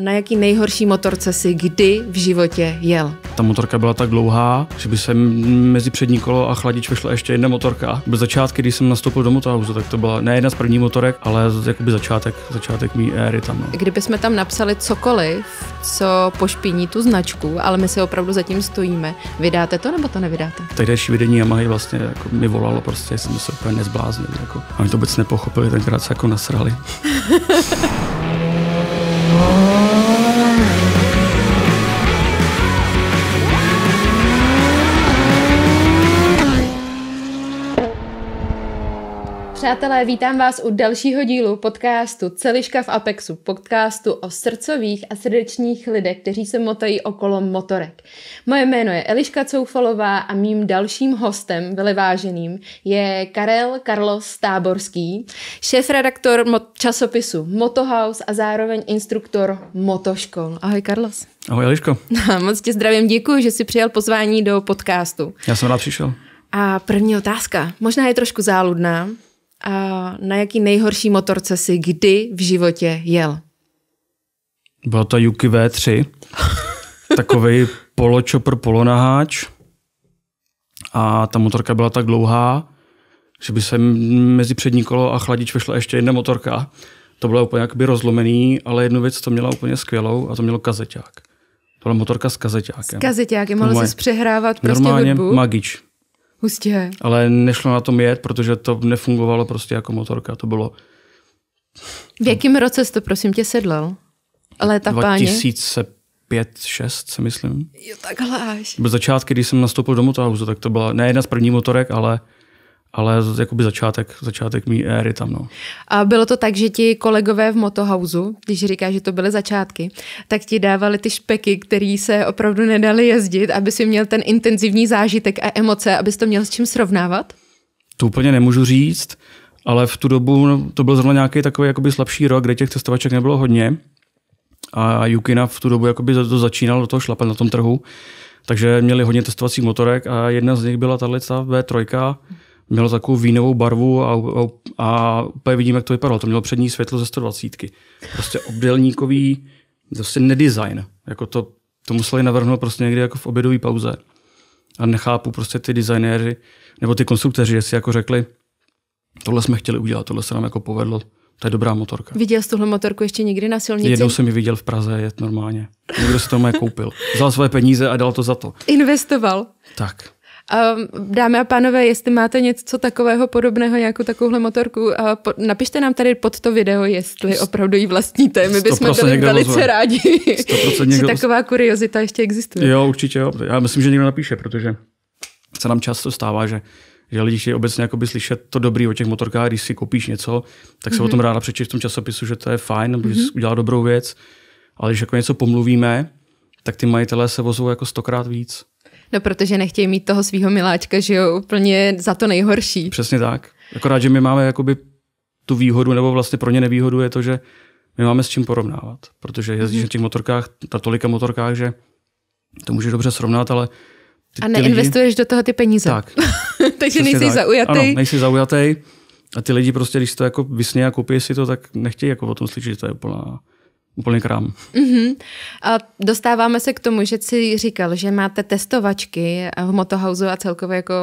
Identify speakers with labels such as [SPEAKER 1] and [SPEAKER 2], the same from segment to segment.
[SPEAKER 1] Na jaký nejhorší motorce si kdy v životě jel?
[SPEAKER 2] Ta motorka byla tak dlouhá, že by se mezi přední kolo a chladič vešla ještě jedna motorka. Byl začátky, když jsem nastoupil do motorhausu, tak to byla ne jedna z prvních motorek, ale jakoby začátek, začátek mý éry tam. No.
[SPEAKER 1] Kdyby jsme tam napsali cokoliv, co pošpiní tu značku, ale my si opravdu zatím stojíme, vydáte to nebo to nevydáte?
[SPEAKER 2] Tehdejší vedení Yamaha vlastně jako mi volalo prostě, jsem se úplně nezbláznil. Jako. A oni to vůbec nepochopili, tenkrát se jako nasrali.
[SPEAKER 3] Oh.
[SPEAKER 1] přátelé, vítám vás u dalšího dílu podcastu Celiška v Apexu, podcastu o srdcových a srdečních lidech, kteří se motají okolo motorek. Moje jméno je Eliška Coufalová a mým dalším hostem, vyleváženým, je Karel Carlos Táborský, šéf-redaktor mo- časopisu Motohouse a zároveň instruktor motoškol. Ahoj Carlos. Ahoj Eliško. Moc tě zdravím, děkuji, že jsi přijal pozvání do podcastu.
[SPEAKER 2] Já jsem rád přišel.
[SPEAKER 1] A první otázka, možná je trošku záludná, na jaký nejhorší motorce si kdy v životě jel?
[SPEAKER 2] Byla to Yuki V3, takový poločopr polonaháč a ta motorka byla tak dlouhá, že by se mezi přední kolo a chladič vešla ještě jedna motorka. To bylo úplně jakoby rozlomený, ale jednu věc to měla úplně skvělou a to mělo kazeťák. To byla motorka s kazeťákem. S kazeťákem, mohl se přehrávat prostě Normálně hudbu. magič. Hustě. Ale nešlo na tom jet, protože to nefungovalo prostě jako motorka. To bylo...
[SPEAKER 1] V jakém roce jste, to prosím tě sedlal? Léta
[SPEAKER 2] 2005, 6 se myslím. Jo, takhle až. Byl začátky, když jsem nastoupil do motorhausu, tak to byla ne jedna z prvních motorek, ale ale jakoby začátek, začátek mý éry tam. No.
[SPEAKER 1] A bylo to tak, že ti kolegové v Motohausu, když říkáš, že to byly začátky, tak ti dávali ty špeky, které se opravdu nedali jezdit, aby si měl ten intenzivní zážitek a emoce, abys to měl s čím srovnávat?
[SPEAKER 2] To úplně nemůžu říct, ale v tu dobu no, to byl zrovna nějaký takový jakoby slabší rok, kde těch cestovaček nebylo hodně a Yukina v tu dobu jakoby to začínal do toho šlapat na tom trhu, takže měli hodně testovacích motorek a jedna z nich byla tahle V3, mělo takovou vínovou barvu a, a, a úplně vidím, jak to vypadalo. To mělo přední světlo ze 120. Prostě obdélníkový, prostě nedesign. Jako to, to museli navrhnout prostě někdy jako v obědové pauze. A nechápu prostě ty designéři, nebo ty konstruktéři, jestli jako řekli, tohle jsme chtěli udělat, tohle se nám jako povedlo, to je dobrá motorka.
[SPEAKER 1] Viděl jsi tuhle motorku ještě někdy na silnici? Jednou
[SPEAKER 2] jsem ji viděl v Praze, jet normálně. Někdo si to má koupil. Vzal své peníze a dal to za to.
[SPEAKER 1] Investoval. Tak. Ehm, dámy a pánové, jestli máte něco takového podobného, nějakou takovouhle motorku, eh, napište nám tady pod to video, jestli opravdu ji vlastníte. My bychom byli velice ozve. rádi, že někdo... taková kuriozita ještě existuje. Jo,
[SPEAKER 2] určitě jo. Já myslím, že někdo napíše, protože se nám často stává, že že lidi chtějí obecně jakoby slyšet to dobrý o těch motorkách, když si koupíš něco, tak se mm-hmm. o mhm. tom ráda přečteš v tom časopisu, že to je fajn, mm-hmm. že jsi udělal dobrou věc, ale když jako něco pomluvíme, tak ty majitelé se vozou jako stokrát víc.
[SPEAKER 1] No, protože nechtějí mít toho svého miláčka, že jo, úplně za to nejhorší.
[SPEAKER 2] Přesně tak. Akorát, že my máme jakoby tu výhodu, nebo vlastně pro ně nevýhodu je to, že my máme s čím porovnávat, protože jezdíš hmm. na mhm. těch motorkách, na tolika motorkách, že to můžeš dobře srovnat, ale ty, a neinvestuješ
[SPEAKER 1] lidi... do toho ty peníze. Tak. Takže nejsi tak. zaujatý. Ano,
[SPEAKER 2] nejsi zaujatý. A ty lidi prostě, když to jako vysně a koupí si to, tak nechtějí jako o tom slyšet, že to je úplná úplný krám.
[SPEAKER 1] Mm-hmm. A dostáváme se k tomu, že jsi říkal, že máte testovačky v motohausu a celkově jako,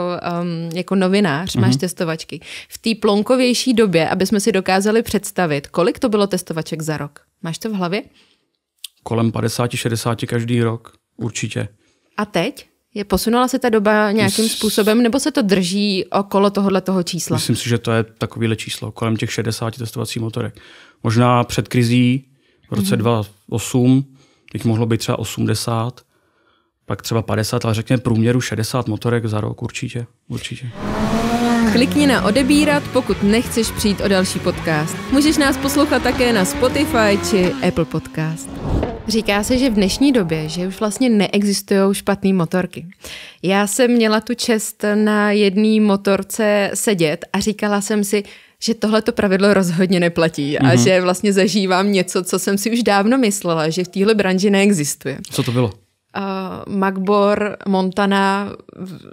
[SPEAKER 1] um, jako novinář mm-hmm. máš mhm. testovačky. V té plonkovější době, aby jsme si dokázali představit, kolik to bylo testovaček za rok? Máš to v hlavě?
[SPEAKER 2] Kolem 50-60 každý rok, určitě.
[SPEAKER 1] A teď? Je posunula se ta doba nějakým způsobem, nebo se to drží okolo tohohle toho čísla? Myslím
[SPEAKER 2] si, že to je takovýhle číslo, kolem těch 60 testovacích motorek. Možná před krizí v roce mm-hmm. 2008, jich mohlo být třeba 80, pak třeba 50, ale řekněme průměru 60 motorek za rok určitě, určitě.
[SPEAKER 1] Klikni na odebírat, pokud nechceš přijít o další podcast. Můžeš nás poslouchat také na Spotify či Apple Podcast. Říká se, že v dnešní době, že už vlastně neexistují špatné motorky. Já jsem měla tu čest na jedné motorce sedět a říkala jsem si, že tohle to pravidlo rozhodně neplatí a mm-hmm. že vlastně zažívám něco, co jsem si už dávno myslela, že v téhle branži neexistuje. Co to bylo? Uh, Magbor, Montana,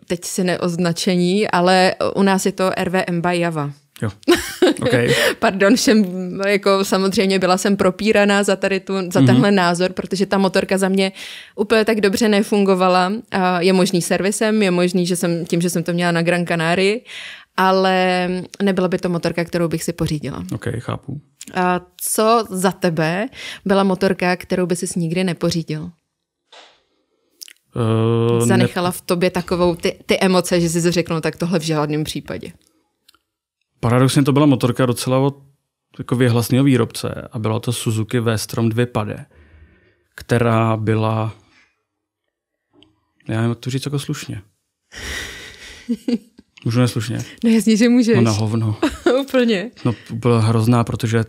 [SPEAKER 1] teď si neoznačení, ale u nás je to RVM Java. Jo. Okay. Pardon, všem, jako samozřejmě byla jsem propíraná za, tady tu, za mm-hmm. tenhle názor, protože ta motorka za mě úplně tak dobře nefungovala. Je možný servisem, je možný, že jsem tím, že jsem to měla na Gran Canary, ale nebyla by to motorka, kterou bych si pořídila.
[SPEAKER 2] Ok, chápu.
[SPEAKER 1] A co za tebe byla motorka, kterou by si nikdy nepořídil? Uh, Zanechala ne... v tobě takovou ty, ty emoce, že jsi řekl, no tak tohle v žádném případě.
[SPEAKER 2] Paradoxně to byla motorka docela od jako vyhlasného výrobce a byla to Suzuki V-Strom 2 Pade, která byla, já nevím, jak to říct jako slušně. Můžu neslušně? No jasně, že můžeš. No na hovno. Úplně. No byla hrozná, protože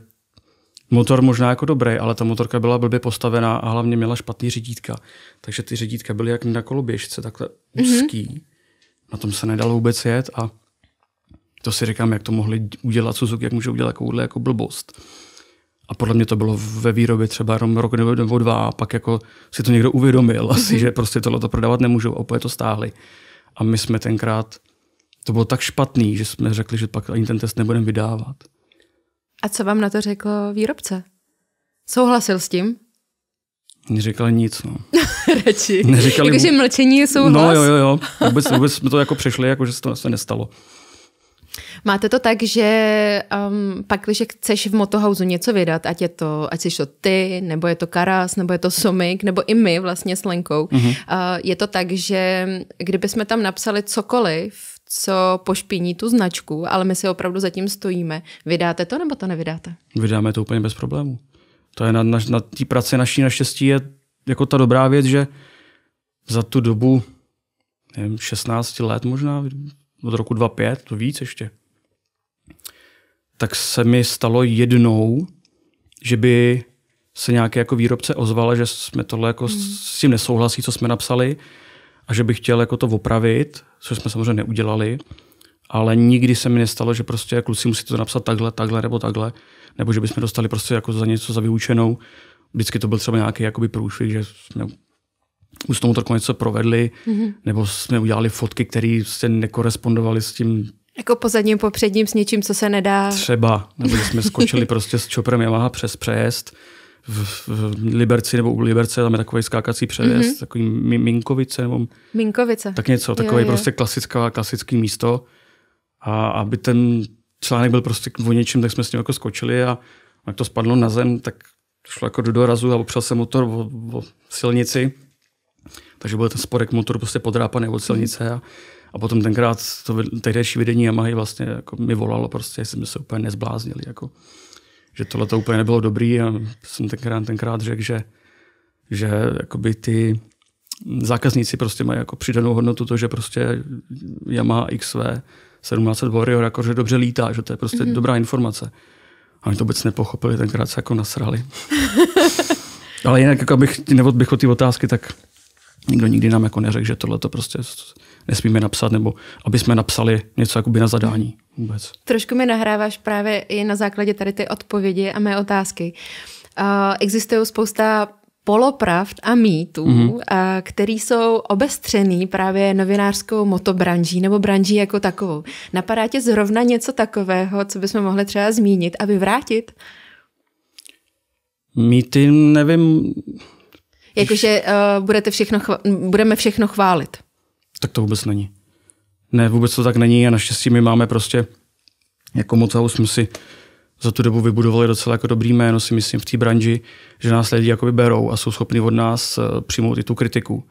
[SPEAKER 2] motor možná jako dobrý, ale ta motorka byla blbě postavená a hlavně měla špatný řídítka. Takže ty řídítka byly jak na koloběžce, takhle mhm. úzký. Mm-hmm. Na tom se nedalo vůbec jet a to si říkám, jak to mohli udělat Suzuki, jak může udělat takovouhle jako blbost. A podle mě to bylo ve výrobě třeba jenom rok nebo dva a pak jako si to někdo uvědomil asi, mhm. že prostě tohle to prodávat nemůžou a opět to stáhli. A my jsme tenkrát to bylo tak špatný, že jsme řekli, že pak ani ten test nebudeme vydávat.
[SPEAKER 1] A co vám na to řekl výrobce? Souhlasil s tím?
[SPEAKER 2] Neříkali nic, no.
[SPEAKER 1] Radši. Neříkali... Jakože mlčení je souhlas? No jo, jo, jo. Vůbec, vůbec
[SPEAKER 2] jsme to jako přešli, jakože se to se nestalo.
[SPEAKER 1] Máte to tak, že um, pak, když chceš v Motohouse něco vydat, ať je to, ať jsi to ty, nebo je to Karas, nebo je to Somik, nebo i my vlastně s Lenkou, mm-hmm. uh, je to tak, že kdyby jsme tam napsali cokoliv, co pošpiní tu značku, ale my si opravdu zatím stojíme. Vydáte to nebo to nevydáte?
[SPEAKER 2] Vydáme to úplně bez problému. To je na, na, na té práci naší naštěstí je jako ta dobrá věc, že za tu dobu nevím, 16 let možná, od roku 2005, to víc ještě, tak se mi stalo jednou, že by se nějaký jako výrobce ozval, že jsme tohle jako mm. s tím nesouhlasí, co jsme napsali, a že bych chtěl jako to opravit, což jsme samozřejmě neudělali, ale nikdy se mi nestalo, že prostě kluci musíte to napsat takhle, takhle nebo takhle, nebo že bychom dostali prostě jako za něco za vyučenou. Vždycky to byl třeba nějaký jakoby průšvih, že jsme už tomu trochu něco provedli, mm-hmm. nebo jsme udělali fotky, které se nekorespondovaly s tím
[SPEAKER 1] jako po zadním, s něčím, co se nedá.
[SPEAKER 2] Třeba, nebo jsme skočili prostě s čoprem Yamaha přes přejezd v, v Liberci nebo u Liberce, tam je mhm. takový skákací převěz, mm-hmm. takový Minkovice nebo... Minkovice. Tak něco, takový jo, jo. prostě klasická, klasický místo. A aby ten článek byl prostě o něčem, tak jsme s ním jako skočili a jak to spadlo na zem, tak šlo jako do dorazu a opřel se motor o, o silnici. Takže byl ten sporek motoru prostě podrápaný od silnice a, a potom tenkrát to tehdejší vedení Yamahy vlastně jako mi volalo prostě, jestli jsme se úplně nezbláznili. Jako že tohle to úplně nebylo dobrý a jsem tenkrát, tenkrát řekl, že, že jakoby ty zákazníci prostě mají jako přidanou hodnotu to, že prostě Yamaha XV 17 Warrior jakože dobře lítá, že to je prostě mm-hmm. dobrá informace. A oni to vůbec nepochopili, tenkrát se jako nasrali. Ale jinak, jako abych o ty otázky, tak Nikdo nikdy nám jako neřekl, že tohle to prostě nesmíme napsat, nebo aby jsme napsali něco jakoby na zadání vůbec.
[SPEAKER 1] Trošku mi nahráváš právě i na základě tady ty odpovědi a mé otázky. Uh, existují spousta polopravd a mýtů, mm-hmm. který jsou obestřený právě novinářskou motobranží nebo branží jako takovou. Napadá tě zrovna něco takového, co bychom mohli třeba zmínit a vyvrátit?
[SPEAKER 2] Mýty nevím,
[SPEAKER 1] Jakože uh, budete všechno chva- budeme všechno chválit.
[SPEAKER 2] Tak to vůbec není. Ne, vůbec to tak není a naštěstí my máme prostě, jako moc jsme si za tu dobu vybudovali docela jako dobrý jméno, si myslím, v té branži, že nás lidi jakoby berou a jsou schopni od nás eh, přijmout i tu kritiku,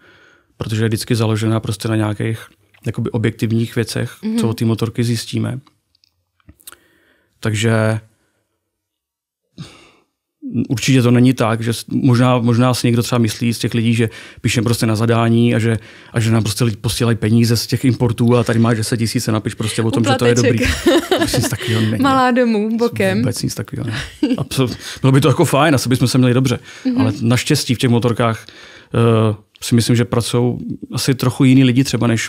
[SPEAKER 2] protože je vždycky založená prostě na nějakých jakoby objektivních věcech, mm-hmm. co o té motorky zjistíme. Takže určitě to není tak, že možná, možná si někdo třeba myslí z těch lidí, že píšem prostě na zadání a že, a že nám prostě lidi posílají peníze z těch importů a tady máš 10 se napiš prostě o tom, Uplateček. že to je dobrý. nic takového není.
[SPEAKER 1] Malá domů, bokem. Vůbec
[SPEAKER 2] nic takového. Absolut. Bylo by to jako fajn, asi bychom se měli dobře, mm-hmm. ale naštěstí v těch motorkách uh, si myslím, že pracují asi trochu jiní lidi třeba než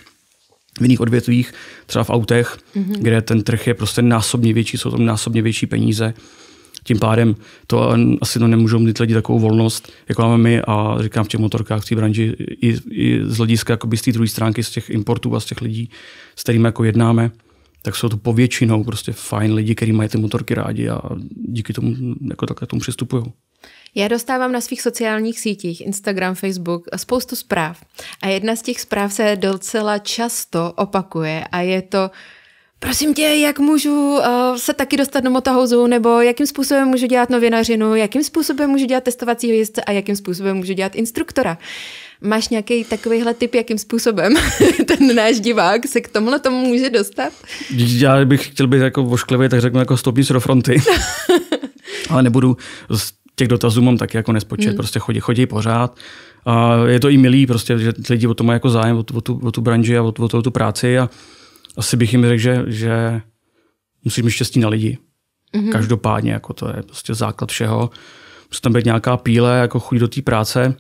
[SPEAKER 2] v jiných odvětvích, třeba v autech, mm-hmm. kde ten trh je prostě násobně větší, jsou tam násobně větší peníze. Tím pádem to asi to no nemůžou mít lidi takovou volnost, jako máme my a říkám v těch motorkách, v té branži, i, i z hlediska jakoby z té druhé stránky, z těch importů a z těch lidí, s kterými jako jednáme, tak jsou to povětšinou prostě fajn lidi, kteří mají ty motorky rádi a díky tomu jako takhle tomu přistupují.
[SPEAKER 1] Já dostávám na svých sociálních sítích, Instagram, Facebook, spoustu zpráv. A jedna z těch zpráv se docela často opakuje a je to, Prosím tě, jak můžu uh, se taky dostat do motohouzu, nebo jakým způsobem můžu dělat novinařinu, jakým způsobem můžu dělat testovacího jezdce a jakým způsobem můžu dělat instruktora. Máš nějaký takovýhle typ, jakým způsobem ten náš divák se k tomhle tomu může dostat?
[SPEAKER 2] Já bych chtěl být jako vošklivý, tak řeknu jako se do fronty. Ale nebudu, těch dotazů mám taky jako nespočet, hmm. prostě chodí, chodí pořád. Uh, je to i milý, prostě, že lidi o to mají jako zájem, o tu, o tu, o tu branži a o, o, to, o tu práci. A asi bych jim řekl, že, že musíš mít štěstí na lidi. Mm-hmm. Každopádně, jako to je prostě základ všeho. Musí tam být nějaká píle, jako chuť do té práce.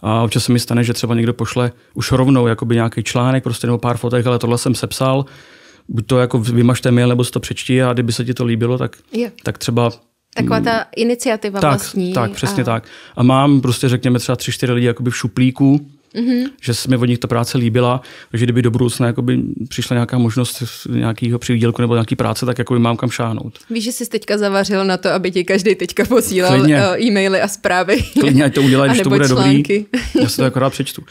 [SPEAKER 2] A občas se mi stane, že třeba někdo pošle už rovnou jakoby nějaký článek, prostě nebo pár fotek, ale tohle jsem sepsal. Buď to jako vymažte mail, nebo si to přečti a kdyby se ti to líbilo, tak, tak třeba Taková ta
[SPEAKER 1] iniciativa tak, vlastní. Tak, přesně a... tak.
[SPEAKER 2] A mám prostě, řekněme, třeba tři, čtyři lidi jakoby v šuplíku, Mm-hmm. Že se mi od nich ta práce líbila, že kdyby do budoucna jakoby přišla nějaká možnost nějakého přivídělku nebo nějaký práce, tak jakoby mám kam šáhnout.
[SPEAKER 1] Víš, že jsi teďka zavařil na to, aby ti každý teďka posílal Klidně. Eh, e-maily a zprávy. Klidně,
[SPEAKER 2] ať to udělají, když to bude články. dobrý. Já se to akorát přečtu.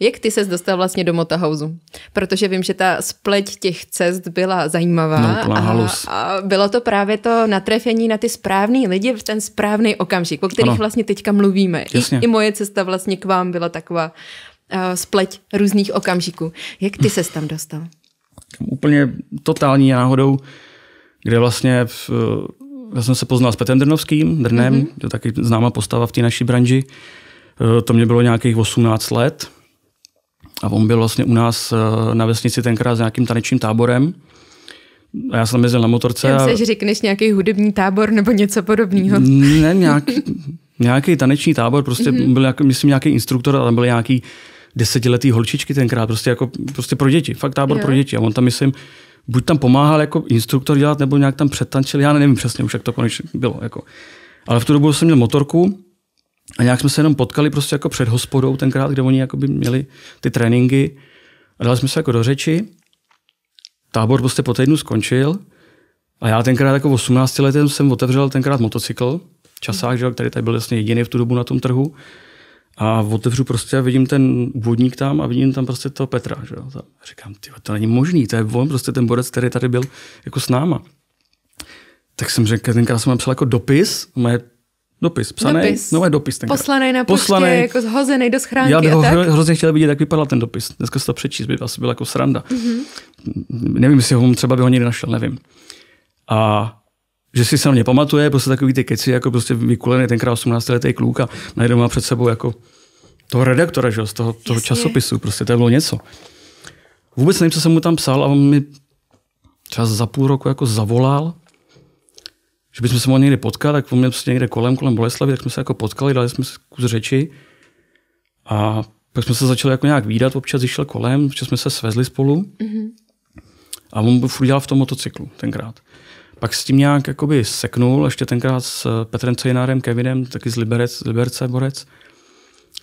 [SPEAKER 1] Jak ty se dostal vlastně do Motahausu? Protože vím, že ta spleť těch cest byla zajímavá no, a, a bylo to právě to natrefení na ty správný lidi v ten správný okamžik, o kterých ano. vlastně teďka mluvíme. I, I moje cesta vlastně k vám byla taková uh, spleť různých okamžiků. Jak ty ses tam dostal?
[SPEAKER 2] Úplně totální náhodou, kde vlastně v, eh, já jsem se poznal s Petrem Drnovským, Drnem, mm-hmm. to je taky známá postava v té naší branži. Eh, to mě bylo nějakých 18 let. A on byl vlastně u nás eh, na vesnici tenkrát s nějakým tanečním táborem. A já jsem jezdil na motorce. Já myslím, a... že
[SPEAKER 1] řekneš nějaký hudební tábor nebo něco podobného. Ne, nějaký,
[SPEAKER 2] nějaký taneční tábor, prostě mm-hmm. byl, nějaký, myslím, nějaký instruktor a tam byly nějaký desetiletý holčičky tenkrát, prostě jako prostě pro děti, fakt tábor jo. pro děti. A on tam, myslím, buď tam pomáhal jako instruktor dělat, nebo nějak tam přetančil, já nevím přesně už, jak to konečně bylo. Jako. Ale v tu dobu jsem měl motorku a nějak jsme se jenom potkali prostě jako před hospodou tenkrát, kde oni jakoby měli ty tréninky. A dali jsme se jako do řeči. Tábor prostě po týdnu skončil. A já tenkrát jako 18 letem jsem otevřel tenkrát motocykl, časák, že, který tady byl vlastně jediný v tu dobu na tom trhu. A otevřu prostě a vidím ten úvodník tam a vidím tam prostě toho Petra. Že? A říkám, ty, to není možný, to je on, prostě ten borec, který tady byl jako s náma. Tak jsem řekl, tenkrát jsem napsal jako dopis, moje Dopis, psaný? Dopis. No, je dopis tenkrát. Poslaný na poště, jako
[SPEAKER 1] zhozený do schránky Já bych ho hro,
[SPEAKER 2] hrozně chtěl vidět, jak vypadal ten dopis. Dneska se to přečíst, by asi byl jako sranda. Mm-hmm. Nevím, jestli ho třeba by ho někdy našel, nevím. A že si se mě pamatuje, prostě takový ty keci, jako prostě vykulený tenkrát 18 letý kluk a najednou má před sebou jako toho redaktora, že, z toho, toho časopisu, prostě to bylo něco. Vůbec nevím, co jsem mu tam psal a on mi třeba za půl roku jako zavolal že bychom se mohli někde potkat, tak on měl prostě někde kolem, kolem Boleslavy, tak jsme se jako potkali, dali jsme si kus řeči a pak jsme se začali jako nějak výdat, občas šel kolem, občas jsme se svezli spolu mm-hmm. a on byl furt dělal v tom motocyklu tenkrát. Pak s tím nějak jakoby seknul, ještě tenkrát s eh, Petrem Cejnárem, Kevinem, taky z Liberec, Liberce Borec,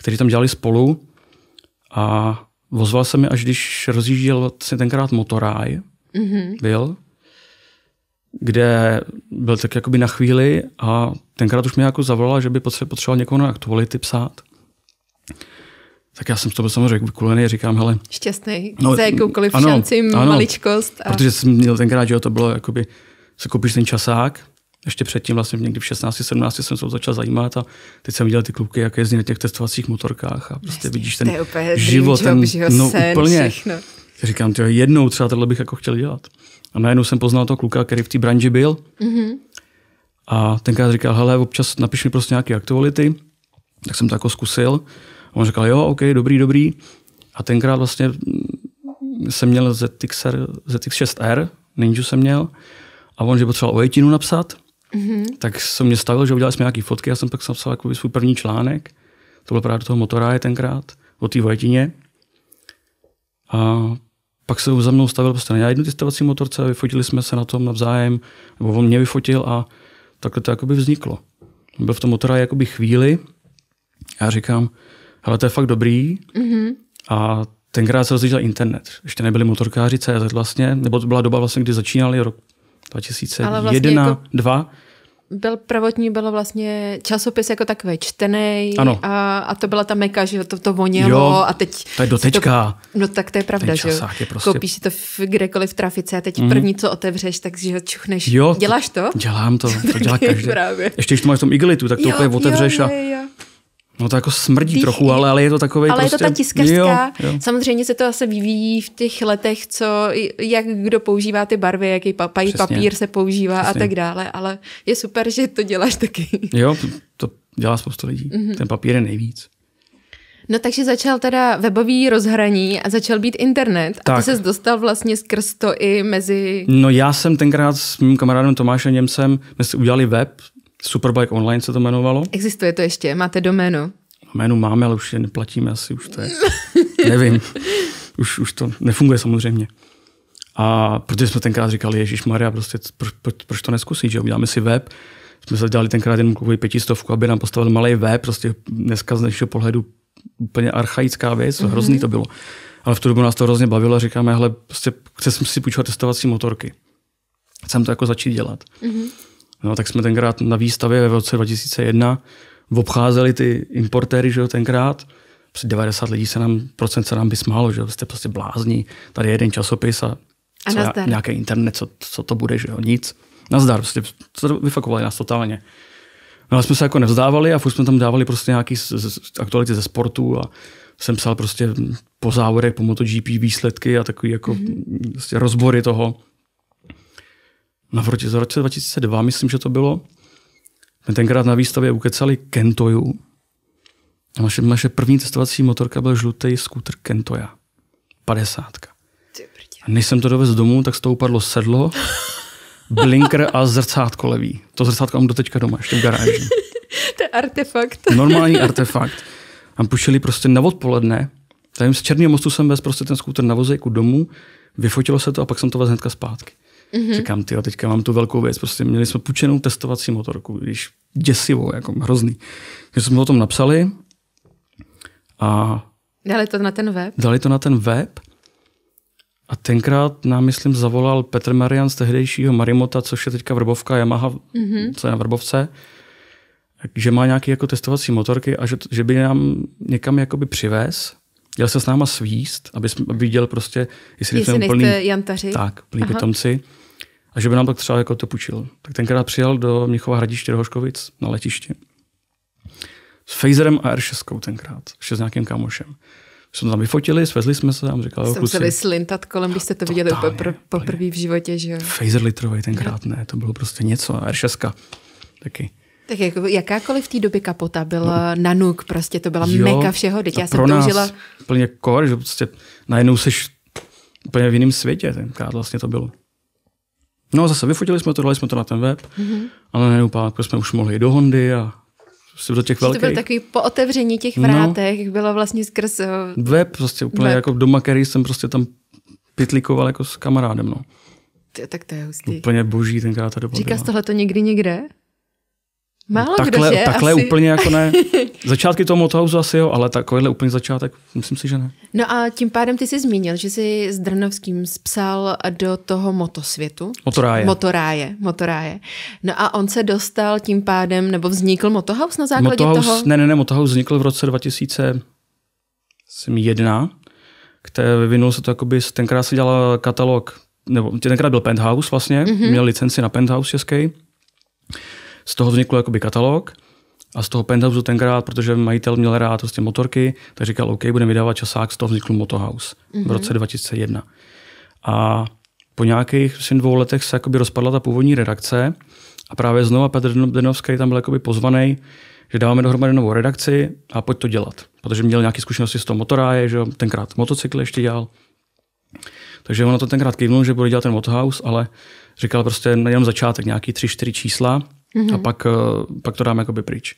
[SPEAKER 2] kteří tam dělali spolu a vozval se mi, až když rozjížděl vlastně tenkrát motoráj, mm-hmm. byl, kde byl tak jakoby na chvíli a tenkrát už mě jako zavolala, že by potřeboval někoho na aktuality psát. Tak já jsem to byl samozřejmě vykulený říkám, hele...
[SPEAKER 1] Šťastný, no, za jakoukoliv ano, šanci, ano, maličkost. A... Protože
[SPEAKER 2] jsem měl tenkrát, že to bylo jakoby, se koupíš ten časák, ještě předtím vlastně někdy v 16, 17 jsem se o začal zajímat a teď jsem viděl ty kluky, jak jezdí na těch testovacích motorkách a prostě Jasně, vidíš ten život, ten, job, no sen, úplně. Všechno. Říkám, tyjo, jednou třeba tohle bych jako chtěl dělat. A najednou jsem poznal toho kluka, který v té branži byl. Mm-hmm. A tenkrát říkal, hele, občas napiš mi prostě nějaké aktuality. Tak jsem to jako zkusil. A on říkal, jo, OK, dobrý, dobrý. A tenkrát vlastně mm, jsem měl ZXR, ZX6R, Ninja jsem měl. A on, že potřeboval jetinu napsat. Mm-hmm. Tak jsem mě stavil, že udělali jsme nějaké fotky. Já jsem pak napsal jako svůj první článek. To byl právě do toho motora je tenkrát, o té vojetině. A pak se za mnou stavil prostě na jednu testovací motorce a vyfotili jsme se na tom navzájem, nebo on mě vyfotil a takhle to jakoby vzniklo. Byl v tom motora jakoby chvíli já říkám, ale to je fakt dobrý mm-hmm. a tenkrát se rozjížděl internet. Ještě nebyli motorkáři CZ vlastně, nebo to byla doba vlastně, kdy začínali rok 2001, vlastně jako... 2,
[SPEAKER 1] byl prvotní, bylo vlastně časopis jako takový čtený a, a, to byla ta meka, že to, to vonělo jo, a teď... To je dotečka. To, no tak to je pravda, že jo. Prostě... Koupíš si to v, kdekoliv v trafice a teď mm-hmm. první, co otevřeš, takže ho čuchneš. Jo, Děláš to?
[SPEAKER 2] Dělám to, to, dělá každý. Právě. Ještě když to máš v tom igelitu, tak to jo, úplně otevřeš jo, a... Jo, jo. No to jako smrdí Tych, trochu, ale, ale je to takový Ale prostě, je to prostě- ta tiskařská. Jo, jo.
[SPEAKER 1] Samozřejmě se to asi vyvíjí v těch letech, co, jak kdo používá ty barvy, jaký papají papír se používá Přesně. a tak dále, ale je super, že to děláš taky.
[SPEAKER 2] Jo, to dělá spoustu lidí. Mm-hmm. Ten papír je nejvíc.
[SPEAKER 1] No takže začal teda webový rozhraní a začal být internet. Tak. A ty se dostal vlastně skrz to i mezi...
[SPEAKER 2] No já jsem tenkrát s mým kamarádem Tomášem Němcem, my jsme udělali web, Superbike Online se to jmenovalo.
[SPEAKER 1] Existuje to ještě, máte doménu?
[SPEAKER 2] Doménu máme, ale už je neplatíme asi, už to je, nevím, už, už to nefunguje samozřejmě. A protože jsme tenkrát říkali, Ježíš Maria, prostě proč, pro, proč, to neskusit, že uděláme si web, jsme se dělali tenkrát jenom kvůli pětistovku, aby nám postavil malý web, prostě dneska z našeho pohledu úplně archaická věc, mm-hmm. hrozný to bylo. Ale v tu dobu nás to hrozně bavilo a říkáme, hele, prostě chce si půjčovat testovací motorky. Chcem to jako začít dělat. Mm-hmm. No, tak jsme tenkrát na výstavě v roce 2001 obcházeli ty importéry, že jo, tenkrát. Před 90 lidí se nám, procent se nám by smálo, že jo, jste prostě blázni. Tady je jeden časopis a, a co, nějaký internet, co, co, to bude, že jo, nic. Nazdar, prostě vyfakovali nás totálně. No ale jsme se jako nevzdávali a furt jsme tam dávali prostě nějaký z, z, aktuality ze sportu a jsem psal prostě po závodech, po MotoGP výsledky a takový jako mm-hmm. prostě rozbory toho na v roce, 2002, myslím, že to bylo, my tenkrát na výstavě ukecali Kentoju. A naše, naše první testovací motorka byl žlutý skútr Kentoja. 50. A než jsem to dovez domů, tak z toho upadlo sedlo, blinker a zrcátko levý. To zrcátko mám do teďka doma, ještě v garáži.
[SPEAKER 1] to je artefakt. Normální
[SPEAKER 2] artefakt. A pušili prostě na odpoledne. Tady z Černého mostu jsem vez prostě ten skútr na vozejku domů, vyfotilo se to a pak jsem to vezl hnedka zpátky. Mm-hmm. Říkám, ty, teďka mám tu velkou věc. Prostě měli jsme půjčenou testovací motorku, když děsivou, jako hrozný. Takže jsme o tom napsali a...
[SPEAKER 1] Dali to na ten web?
[SPEAKER 2] Dali to na ten web a tenkrát nám, myslím, zavolal Petr Marian z tehdejšího Marimota, což je teďka Vrbovka Yamaha, mm-hmm. co je na Vrbovce, že má nějaké jako testovací motorky a že, že by nám někam jakoby přivez Jel se s náma svíst, aby, viděl prostě, jestli, jestli nechceme plný, jantaři. Tak, plný pitomci. A že by nám tak třeba jako to půjčil. Tak tenkrát přijel do Měchova hradiště do Hoškovic na letiště. S Fazerem a R6 tenkrát, ještě s nějakým kámošem. Jsme tam vyfotili, svezli jsme se tam, říkal, Jsem se
[SPEAKER 1] slintat kolem, když jste to viděli úplně pr- poprvé v životě, že jo?
[SPEAKER 2] Phaser litrový tenkrát, ne, to bylo prostě něco, R6 taky.
[SPEAKER 1] Tak jako jakákoliv v té době kapota byla, no. nanuk, prostě to byla jo, meka všeho. Teď já jsem to užila...
[SPEAKER 2] plně kor, že prostě najednou seš úplně v jiném světě, tenkrát vlastně to bylo. No a zase vyfotili jsme to, dali jsme to na ten web, mm-hmm. ale najednou pak jsme už mohli i do Hondy a prostě do těch velkých. To bylo
[SPEAKER 1] takový po otevření těch vrátek, no, bylo vlastně skrz... Eh, web,
[SPEAKER 2] prostě úplně web. jako doma, který jsem prostě tam pitlikoval jako s kamarádem, no.
[SPEAKER 1] tak to je hustý.
[SPEAKER 2] Úplně boží tenkrát ta doba. Říkáš
[SPEAKER 1] tohle to někdy někde? Málo takhle, kdo, že? Takhle asi. úplně jako ne.
[SPEAKER 2] Začátky toho Motohouse asi jo, ale takovýhle úplně začátek, myslím si, že ne.
[SPEAKER 1] No a tím pádem ty jsi zmínil, že jsi s Drnovským spsal do toho motosvětu. Motoráje. Motoráje, motoráje. No a on se dostal tím pádem, nebo vznikl Motohouse na základě Motohouse, toho?
[SPEAKER 2] Ne, ne, ne, Motohouse vznikl v roce 2001, které vyvinul se to jakoby, tenkrát se dělal katalog, nebo tenkrát byl Penthouse vlastně, mm-hmm. měl licenci na Penthouse český. Z toho vznikl jakoby katalog a z toho Penthouse tenkrát, protože majitel měl rád prostě motorky, tak říkal, OK, budeme vydávat časák, z toho vznikl Motohouse mm-hmm. v roce 2001. Mhm. A po nějakých myslím, dvou letech se jakoby rozpadla ta původní redakce a právě znova Petr Denovský tam byl jakoby pozvaný, že dáváme dohromady novou redakci a pojď to dělat. Protože měl nějaké zkušenosti s toho motoráje, že tenkrát motocykl ještě dělal. Takže ono to tenkrát kývnul, že bude dělat ten motohouse, ale říkal prostě na jenom začátek nějaký tři, čtyři čísla mm-hmm. a pak, eh, pak to dáme jakoby pryč.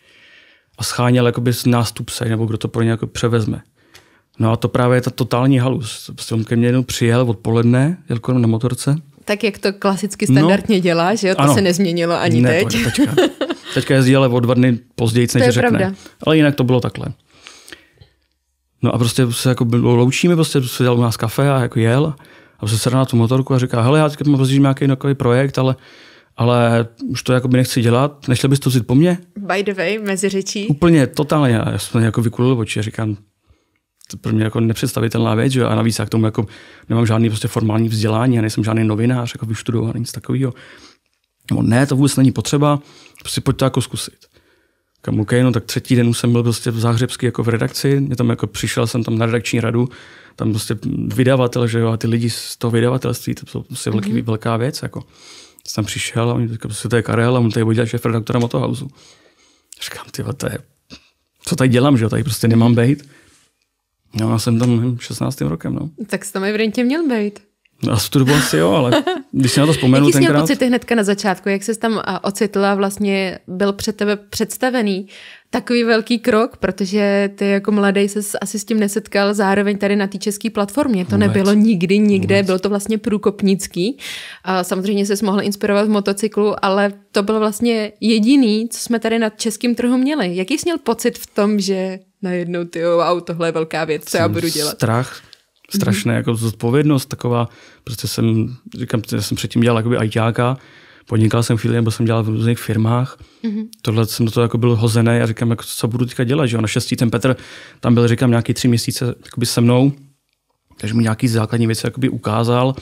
[SPEAKER 2] A scháněl jakoby nástupce, nebo kdo to pro ně jako převezme. No a to právě je ta totální halus. Prostě on ke mně jednou přijel odpoledne, jel kolem na motorce.
[SPEAKER 1] Tak jak to klasicky standardně no, dělá, že jo? To ano, se nezměnilo ani ne, teď. Teďka,
[SPEAKER 2] teďka jezdí ale o dva dny později, než řekne. Pravda. Ale jinak to bylo takhle. No a prostě se jako loučíme, prostě se dělal u nás kafe a jako jel a prostě se na tu motorku a říká, hele, já teď mám prostě nějaký takový projekt, ale ale už to jako by nechci dělat, nešel bys to vzít po mně?
[SPEAKER 1] By the way, mezi řečí.
[SPEAKER 2] Úplně, totálně, já jsem jako vykulil oči, říkám, to pro mě jako nepředstavitelná věc, že? a navíc já k tomu jako nemám žádný prostě formální vzdělání, já nejsem žádný novinář, jako vyštudovaný, nic takového. No, ne, to vůbec není potřeba, prostě pojď to jako zkusit. Kam, OK, no tak třetí den jsem byl prostě v Záhřebský jako v redakci, mě tam jako přišel jsem tam na redakční radu, tam prostě vydavatel, že jo, a ty lidi z toho vydavatelství, to jsou prostě mm-hmm. velký, mhm. velká věc, jako jsem přišel a oni říkali, prostě to je Karel a on tady bude dělat šéf redaktora Motohausu. Říkám, ty to je, co tady dělám, že jo, tady prostě nemám být. No já jsem tam 16. rokem, no.
[SPEAKER 1] Tak jsi tam evidentně měl být.
[SPEAKER 2] A v tu dobu asi jo, ale když si na to vzpomenu Jaký tenkrát... Jaký pocity
[SPEAKER 1] hnedka na začátku, jak se tam ocitla, vlastně byl před tebe představený takový velký krok, protože ty jako mladý se asi s tím nesetkal zároveň tady na té české platformě. To Vůbec. nebylo nikdy, nikde, Vůbec. bylo to vlastně průkopnický. A samozřejmě se mohl inspirovat v motocyklu, ale to bylo vlastně jediný, co jsme tady na českém trhu měli. Jaký jsi měl pocit v tom, že najednou ty auto, tohle je velká věc, co já budu dělat? Strach, strašné
[SPEAKER 2] jako zodpovědnost taková. Prostě jsem, říkám, já jsem předtím dělal jakoby ITáka, podnikal jsem chvíli, nebo jsem dělal v různých firmách. Mm-hmm. Tohle jsem do toho jako byl hozený a říkám, jako, co budu teďka dělat, že jo? Naštěstí ten Petr tam byl, říkám, nějaký tři měsíce jakoby se mnou, takže mu nějaký základní věci jakoby ukázal.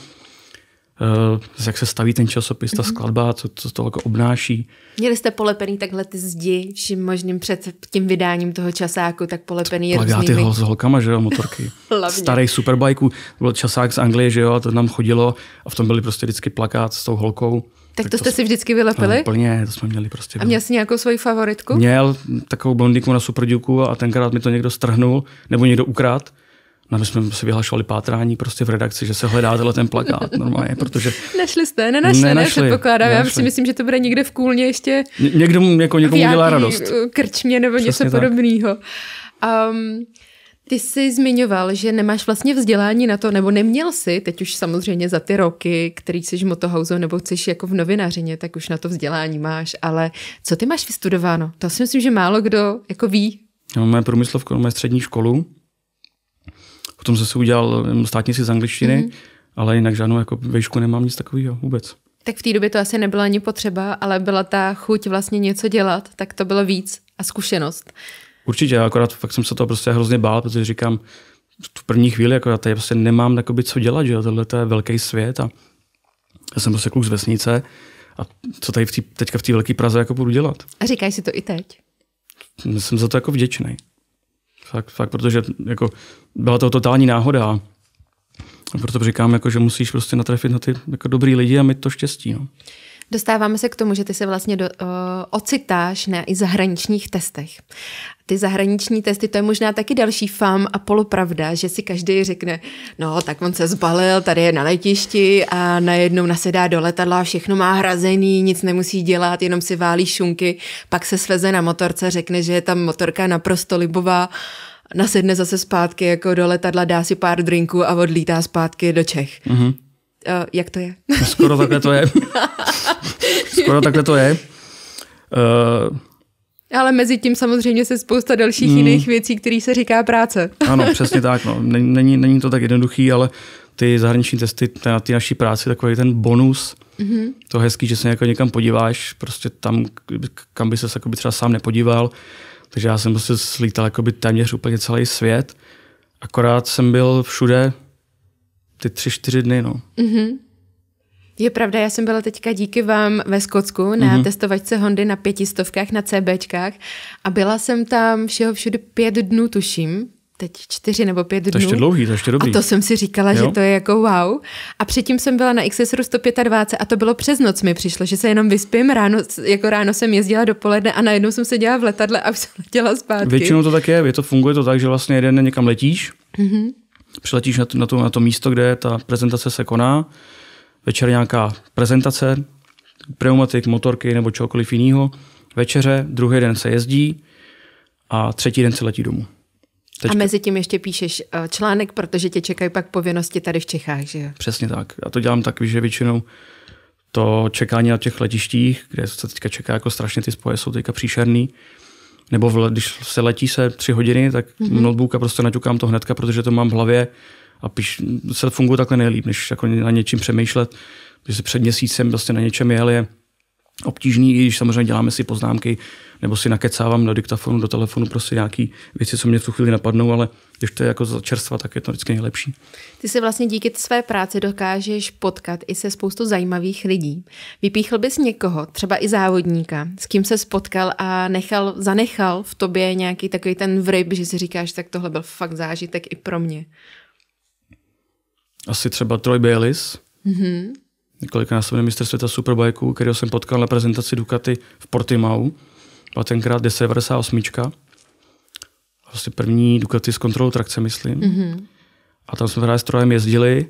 [SPEAKER 2] Eh, jak se staví ten časopis, ta mhm. skladba, co, co to jako obnáší.
[SPEAKER 1] Měli jste polepený takhle ty zdi, vším možným před tím vydáním toho časáku, tak polepený je Plagáty různými... s holkama, že jo, motorky. Starý
[SPEAKER 2] superbajku, byl časák z Anglie, že jo, a to nám chodilo a v tom byly prostě vždycky plakát s tou holkou.
[SPEAKER 1] Tak, tak to, to jste si vždycky vylepili? No,
[SPEAKER 2] plně, to jsme měli prostě. A
[SPEAKER 1] měl jsi nějakou svoji favoritku? Měl
[SPEAKER 2] takovou blondýku na superdíku a tenkrát mi to někdo strhnul, nebo někdo ukrát. No my jsme si vyhlašovali pátrání prostě v redakci, že se hledá tenhle ten plakát normálně, protože... Nešli jste, nenašli, nenašli Nenašli. Já si
[SPEAKER 1] myslím, že to bude někde v kůlně ještě...
[SPEAKER 2] Ně- někdo jako někomu dělá radost. Eh,
[SPEAKER 1] krčmě nebo Přesně něco podobného. Um, ty jsi zmiňoval, že nemáš vlastně vzdělání na to, nebo neměl jsi, teď už samozřejmě za ty roky, který jsi motohouseu nebo jsi jako v novinařině, tak už na to vzdělání máš, ale co ty máš vystudováno? To si myslím, že málo kdo jako ví.
[SPEAKER 2] Já mám průmyslovku, mám střední školu, potom jsem se udělal státnici z angličtiny, mm. ale jinak žádnou jako vejšku nemám nic takového vůbec.
[SPEAKER 1] Tak v té době to asi nebyla ani potřeba, ale byla ta chuť vlastně něco dělat, tak to bylo víc a zkušenost.
[SPEAKER 2] Určitě, akorát fakt jsem se to prostě hrozně bál, protože říkám, v první chvíli, jako já tady prostě nemám takoby, co dělat, že tohle to je velký svět a já jsem prostě kluk z vesnice a co tady v tý, teďka v té velké Praze jako budu dělat.
[SPEAKER 1] A říkáš si to i teď?
[SPEAKER 2] Jsem za to jako vděčný. Fakt, fakt protože jako, byla to totální náhoda. A proto říkám, jako, že musíš prostě natrefit na ty jako, dobrý lidi a mít to štěstí. No.
[SPEAKER 1] Dostáváme se k tomu, že ty se vlastně do, uh, ocitáš na i zahraničních testech ty zahraniční testy, to je možná taky další fam a polopravda, že si každý řekne, no tak on se zbalil, tady je na letišti a najednou nasedá do letadla, všechno má hrazený, nic nemusí dělat, jenom si válí šunky, pak se sveze na motorce, řekne, že je tam motorka naprosto libová, nasedne zase zpátky jako do letadla, dá si pár drinků a odlítá zpátky do Čech. Mm-hmm. Uh, jak to je? Skoro takhle to je. Skoro takhle
[SPEAKER 2] to je. Uh,
[SPEAKER 1] ale mezi tím samozřejmě se spousta dalších mm. jiných věcí, které se říká práce. Ano, přesně
[SPEAKER 2] tak. No. Není, není to tak jednoduchý, ale ty zahraniční testy na ty naší práci, takový ten bonus, mm-hmm. to hezký, že se jako někam podíváš, prostě tam, kam by se třeba sám nepodíval. Takže já jsem prostě slítal jakoby téměř úplně celý svět. Akorát jsem byl všude ty tři, čtyři dny. No.
[SPEAKER 1] Mm-hmm. Je pravda, já jsem byla teďka díky vám ve Skotsku na mm-hmm. testovačce Hondy na pětistovkách, na CBčkách a byla jsem tam všeho všude pět dnů, tuším, teď čtyři nebo pět dnů. To ještě dlouhý, to ještě dobrý. A to jsem si říkala, jo? že to je jako wow. A předtím jsem byla na XSRu 125 a to bylo přes noc mi přišlo, že se jenom vyspím, ráno, jako ráno jsem jezdila dopoledne a najednou jsem se dělala v letadle a už jsem letěla zpátky. Většinou
[SPEAKER 2] to tak je, je to, funguje to tak, že vlastně jeden den někam letíš, mm-hmm. přiletíš na to, na, to, na to místo, kde ta prezentace se koná, večer nějaká prezentace, pneumatik, motorky nebo čokoliv jiného, večeře, druhý den se jezdí a třetí den se letí domů. Teďka. A mezi
[SPEAKER 1] tím ještě píšeš eh, článek, protože tě čekají pak povinnosti tady v Čechách, že jo?
[SPEAKER 2] Přesně tak. Já to dělám tak, že většinou to čekání na těch letištích, kde se teďka čeká jako strašně, ty spoje jsou teďka příšerný, nebo v, když se letí se tři hodiny, tak mm-hmm. notebooka prostě naťukám to hnedka, protože to mám v hlavě a píš, se funguje takhle nejlíp, než jako na něčím přemýšlet, protože před měsícem vlastně na něčem jel je obtížný, i když samozřejmě děláme si poznámky, nebo si nakecávám na diktafonu, do telefonu prostě nějaký věci, co mě v tu chvíli napadnou, ale když to je jako za čerstva, tak je to vždycky nejlepší.
[SPEAKER 1] Ty se vlastně díky své práci dokážeš potkat i se spoustu zajímavých lidí. Vypíchl bys někoho, třeba i závodníka, s kým se spotkal a nechal, zanechal v tobě nějaký takový ten vryb, že si říkáš, tak tohle byl fakt zážitek i pro mě
[SPEAKER 2] asi třeba Troy Bayliss, mm-hmm. několikanásobný mistr světa superbajků, kterého jsem potkal na prezentaci Ducati v Portimau. Byla tenkrát 1098. Vlastně první Ducati s kontrolou trakce, myslím. Mm-hmm. A tam jsme právě s Trojem jezdili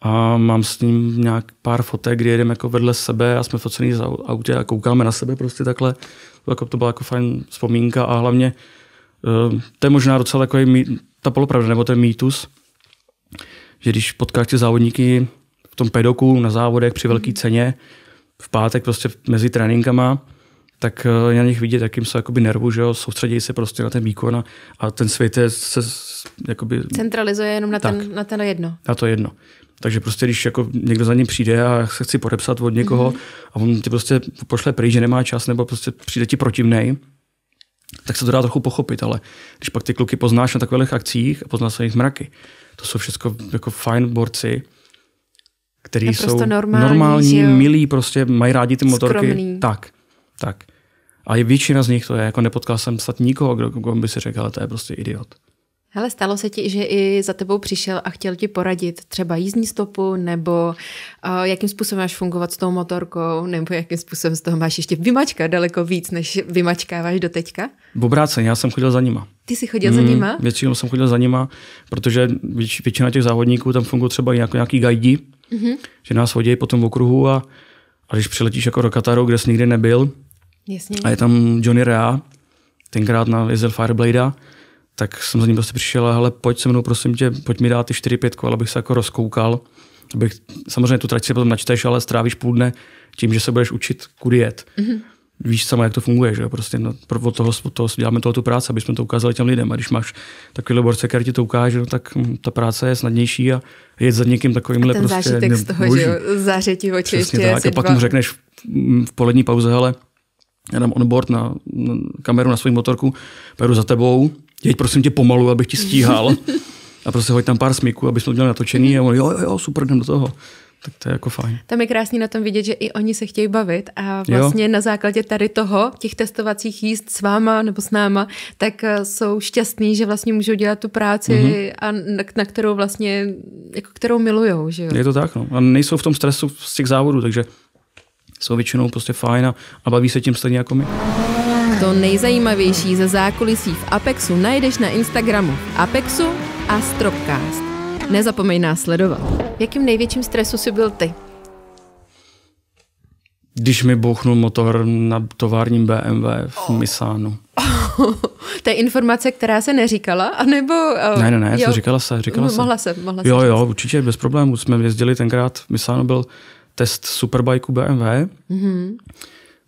[SPEAKER 2] a mám s ním nějak pár fotek, kdy jedeme jako vedle sebe a jsme focený za autě a koukáme na sebe prostě takhle. jako, to byla jako fajn vzpomínka a hlavně eh, to je možná docela takový ta polopravda, nebo ten mýtus, že když potkáš ty závodníky v tom pedoku na závodech při velké mhm. ceně, v pátek prostě mezi tréninkama, tak eh, je na nich vidět, jakým jsou jakoby nervu, že jo, soustředí se prostě na ten výkon a, a ten svět je, se jakoby... Centralizuje jenom na, tak, ten, na ten jedno. Na to jedno. Takže prostě, když jako někdo za ním přijde a se chci podepsat od někoho mm-hmm. a on ti prostě pošle pryč, že nemá čas, nebo prostě přijde ti protivnej, tak se to dá trochu pochopit, ale když pak ty kluky poznáš na takových akcích a poznáš se jejich mraky, to jsou všechno jako fajn borci, který Naprosto jsou normální, normální milí, prostě mají rádi ty motorky. Skromný. Tak, tak. A většina z nich to je, jako nepotkal jsem snad nikoho, kdo, kdo by si řekl, ale to je prostě idiot.
[SPEAKER 1] Hele, stalo se ti, že i za tebou přišel a chtěl ti poradit třeba jízdní stopu, nebo uh, jakým způsobem máš fungovat s tou motorkou, nebo jakým způsobem z toho máš ještě vymačka daleko víc, než vymačkáváš do teďka?
[SPEAKER 2] obráceně, já jsem chodil za nima.
[SPEAKER 1] Ty jsi chodil mm, za nima?
[SPEAKER 2] Většinou jsem chodil za nima, protože vět, většina těch závodníků tam fungují třeba jako nějaký gajdi, mm-hmm. že nás hodí potom v okruhu a, a když přiletíš jako do Kataru, kde jsi nikdy nebyl, Jasně. a je tam Johnny Rea, tenkrát na Jezel Fireblade, tak jsem za ním prostě přišel, ale pojď se mnou, prosím tě, pojď mi dát ty 4-5 kol, abych se jako rozkoukal. Abych, samozřejmě tu trať si potom načteš, ale strávíš půl dne tím, že se budeš učit, kudy jet. Mm-hmm. Víš sama, jak to funguje, že Prostě no, od toho, od toho děláme tohle tu práci, aby jsme to ukázali těm lidem. A když máš takový borce, který ti to ukáže, no, tak hm, ta práce je snadnější a je za někým takovým prostě. Ten zážitek ne, z toho, boží. že jo, zářetí oči Přesně ještě tak. A pak mu řekneš v, v polední pauze, ale já dám onboard na, na kameru na svou motorku, beru za tebou, jeď prosím tě pomalu, abych ti stíhal. a prostě hoď tam pár smyků, aby jsme měli natočený a on, jo, jo, super, jdem do toho. Tak to je jako fajn.
[SPEAKER 1] Tam je krásný na tom vidět, že i oni se chtějí bavit a vlastně jo. na základě tady toho, těch testovacích jíst s váma nebo s náma, tak eh, jsou šťastní, že vlastně můžou dělat tu práci, mm-hmm. a na, na kterou vlastně, jako kterou milujou, že jo? Je
[SPEAKER 2] to tak, no. A nejsou v tom stresu z těch závodů, takže jsou většinou prostě fajn a, a baví se tím stejně jako my.
[SPEAKER 1] To nejzajímavější ze zákulisí v Apexu najdeš na Instagramu Apexu a Stropcast. Nezapomeň nás sledovat. Jakým největším stresu si byl ty?
[SPEAKER 2] Když mi bouchnul motor na továrním BMW v oh. Misánu.
[SPEAKER 1] Oh, to je informace, která se neříkala, anebo... Uh, ne, ne, ne, jo. říkala se, říkala no, se. Mohla se, mohla se. Jo,
[SPEAKER 2] říct. jo, určitě, bez problémů. Jsme jezdili tenkrát, v Misánu byl test superbajku BMW. Mm-hmm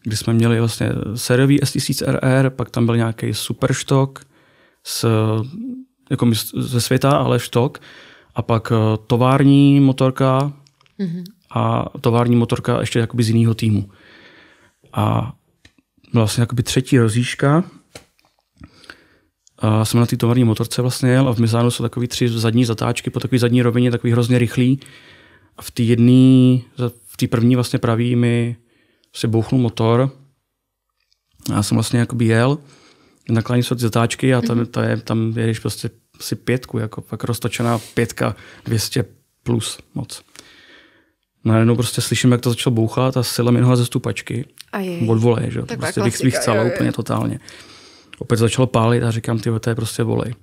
[SPEAKER 2] kdy jsme měli vlastně sériový S1000RR, pak tam byl nějaký super štok s, jako ze světa, ale štok, a pak eh, tovární motorka mm-hmm. a tovární motorka ještě jakoby z jiného týmu. A vlastně jakoby třetí rozjížka. a jsem na té tovární motorce vlastně jel a v Mizánu jsou takový tři zadní zatáčky po takové zadní rovině, takový hrozně rychlý. A v té jedné, v té první vlastně pravý mi si bouchnul motor a já jsem vlastně jakoby jel, naklání se ty zatáčky a tam, mm-hmm. je, tam jedeš prostě si pětku, jako pak roztočená pětka 200 plus moc. No najednou prostě slyším, jak to začalo bouchat a sila mi ze stupačky. Od vole, že? Tak prostě bych, bych chcela úplně totálně. Opět začalo pálit a říkám, ty to je prostě volej.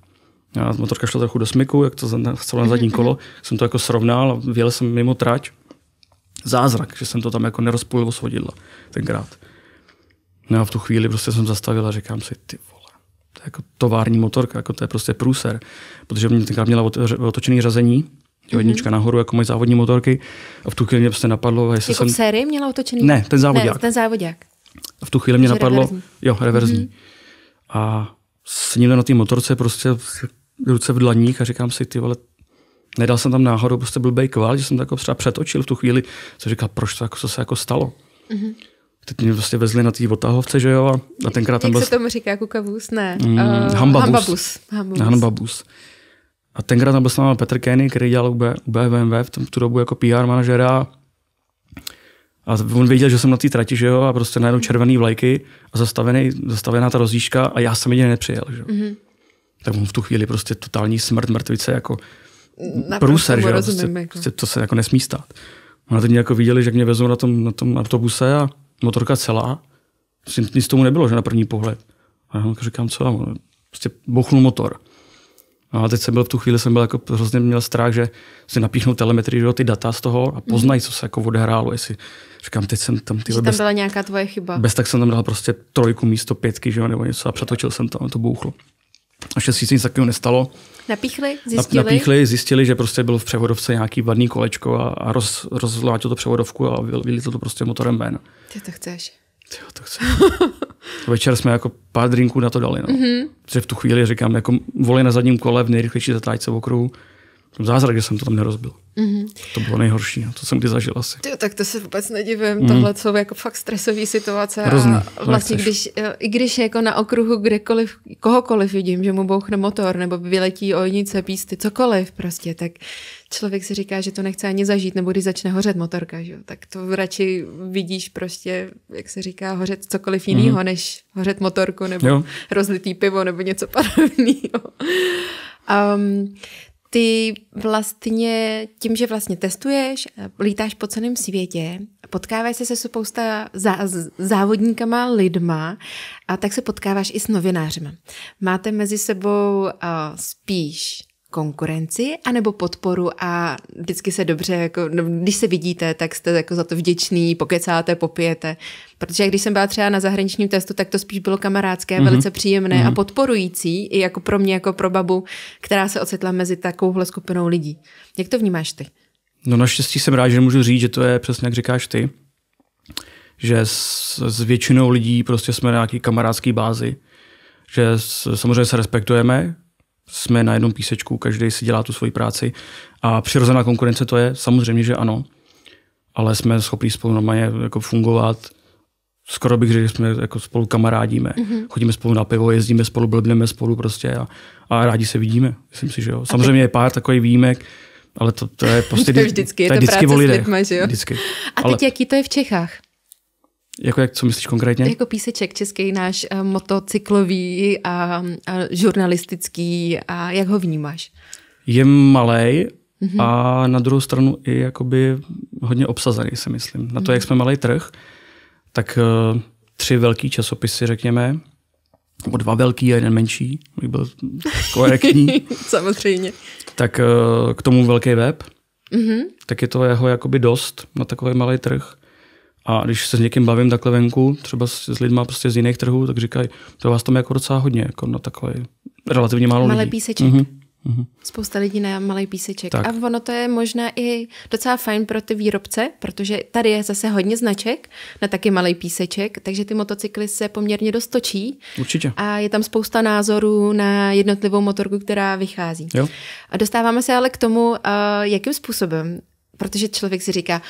[SPEAKER 2] A motorka šla trochu do smyku, jak to chcelo na zadní mhm, kolo. Mhm. Jsem to jako srovnal a vyjel jsem mimo trať zázrak, že jsem to tam jako nerozpůlil svodidla tenkrát. No a v tu chvíli prostě jsem zastavil a říkám si, ty vole, to je jako tovární motorka, jako to je prostě průser, protože mě tenkrát měla otočený řazení, jo, mhm. jednička mm-hmm. nahoru, jako mají závodní motorky. A v tu chvíli mě prostě napadlo, jestli jako jsem... v
[SPEAKER 1] sérii měla otočený? Ne, ten závodák. Ne, ten závodák.
[SPEAKER 2] A v tu chvíli mě Takže napadlo... Reverzní. Jo, reverzní. Mm-hmm. A ním na té motorce prostě ruce v dlaních a říkám si, ty vole, Nedal jsem tam náhodou prostě blbej kval, že jsem to jako třeba přetočil v tu chvíli, co říkal, proč to jako, co se jako stalo. Mm-hmm. Teď mě prostě vezli na té otahovce, že jo, a tenkrát tam Jak byl... Jak se
[SPEAKER 1] tomu říká, kukavus? Ne. Mm, uh, eh, hambabus. Hambabus. hambabus.
[SPEAKER 2] A tenkrát tam byl s námi Petr Kenny, který dělal u, B, u BMW v, tom, tu dobu jako PR manažera. A on věděl, že jsem na té trati, že jo, a prostě najednou mhm. červený vlajky a zastavený, zastavená ta rozdíška a já jsem jedině nepřijel, že jo. Mm-hmm. Tak on v tu chvíli prostě totální smrt, mrtvice, jako průser, že rozumím, prostě, jako. Prostě to se jako nesmí stát. Ona teď mě jako viděli, že mě vezou na tom, na tom autobuse a motorka celá. Prostě nic tomu nebylo, že na první pohled. A já jako říkám, co tam, prostě bochnu motor. No a teď jsem byl v tu chvíli, jsem byl jako hrozně měl strach, že si napíchnu telemetrii ty data z toho a mhm. poznají, co se jako odehrálo. Jestli říkám, teď jsem tam ty. Bez, tam byla nějaká tvoje chyba. Bez tak jsem tam dal prostě trojku místo pětky, že jo, nebo něco a přetočil jsem to, a to bouchlo. Naštěstí se nic takového nestalo.
[SPEAKER 1] Napíchli, zjistili? Napíchli,
[SPEAKER 2] zjistili, že prostě byl v převodovce nějaký vadný kolečko a, a roz, rozvlátil to převodovku a vylítl to prostě motorem ven.
[SPEAKER 1] Ty to chceš. Jo, to chceš.
[SPEAKER 2] Večer jsme jako pár drinků na to dali. No. Mm-hmm. Protože v tu chvíli říkám, jako voli na zadním kole v nejrychlejší zatáčce v okruhu. Jsem zázrak, že jsem to tam nerozbil. Mm-hmm. To bylo nejhorší, no, to jsem kdy zažil asi.
[SPEAKER 1] Ty, tak to se vůbec nedivím, mm. tohle jsou jako fakt stresové situace. Hrozný, a vlastně, když, eh, i když jako na okruhu kdekoliv, kohokoliv vidím, že mu bouchne motor, nebo vyletí ojnice, písty, cokoliv prostě, tak člověk si říká, že to nechce ani zažít, nebo když začne hořet motorka, že? tak to radši vidíš prostě, jak se říká, hořet cokoliv mhm. jiného, mm. než hořet motorku, nebo jo. rozlitý pivo, nebo něco podobného. Um, ty vlastně tím, že vlastně testuješ, lítáš po celém světě, potkáváš se se spousta zá, závodníkama, lidma a tak se potkáváš i s novinářem. Máte mezi sebou uh, spíš konkurenci anebo podporu a vždycky se dobře, jako, no, když se vidíte, tak jste jako za to vděčný, pokecáte, popijete. Protože když jsem byla třeba na zahraničním testu, tak to spíš bylo kamarádské, mm-hmm. velice příjemné mm-hmm. a mhm. podporující, i jako pro mě, jako pro babu, která se ocitla mezi takovouhle skupinou lidí. Jak to vnímáš ty?
[SPEAKER 2] No naštěstí jsem rád, že můžu říct, že to je přesně jak říkáš ty, že s, s většinou lidí prostě jsme na nějaký kamarádský bázi, že s, samozřejmě se respektujeme, jsme na jednom písečku, každý si dělá tu svoji práci a přirozená konkurence to je, samozřejmě, že ano, ale jsme schopni spolu normálně jako fungovat, skoro bych řekl, že jsme jako spolu kamarádíme. Mm-hmm. Chodíme spolu na pivo, jezdíme spolu, blbneme spolu prostě a, a rádi se vidíme. Myslím si, že jo. Samozřejmě je pár takových výjimek, ale to, to je prostě... to vždycky, to je, to je vždycky práce s lidma, že jo? Vždycky. A teď ale...
[SPEAKER 1] jaký to je v Čechách?
[SPEAKER 2] Jako jak, co myslíš konkrétně? Jako
[SPEAKER 1] píseček český náš eh, motocyklový a, a žurnalistický a jak ho vnímáš?
[SPEAKER 2] Je malý mm-hmm. a na druhou stranu i jakoby hodně obsazený, si myslím. Na to, jak mhm. jsme malý trh, tak eh, tři velký časopisy, řekněme, nebo dva velký a jeden menší, by byl korektní.
[SPEAKER 1] Samozřejmě.
[SPEAKER 2] Tak eh, k tomu velký web, mm-hmm. tak je to jeho jakoby dost na takový malý trh. A když se s někým bavím takhle venku, třeba s, s lidmi prostě z jiných trhů, tak říkají, to vás tam je jako docela hodně, jako na takový relativně
[SPEAKER 3] málo Malý lidí. píseček. Mm-hmm.
[SPEAKER 1] Mm-hmm. Spousta lidí na malý píseček. Tak. A ono to je možná i docela fajn pro ty výrobce, protože tady je zase hodně značek na taky malý píseček, takže ty motocykly se poměrně dostočí. Určitě. A je tam spousta názorů na jednotlivou motorku, která vychází. Jo. A dostáváme se ale k tomu, eh, jakým způsobem protože člověk si říká,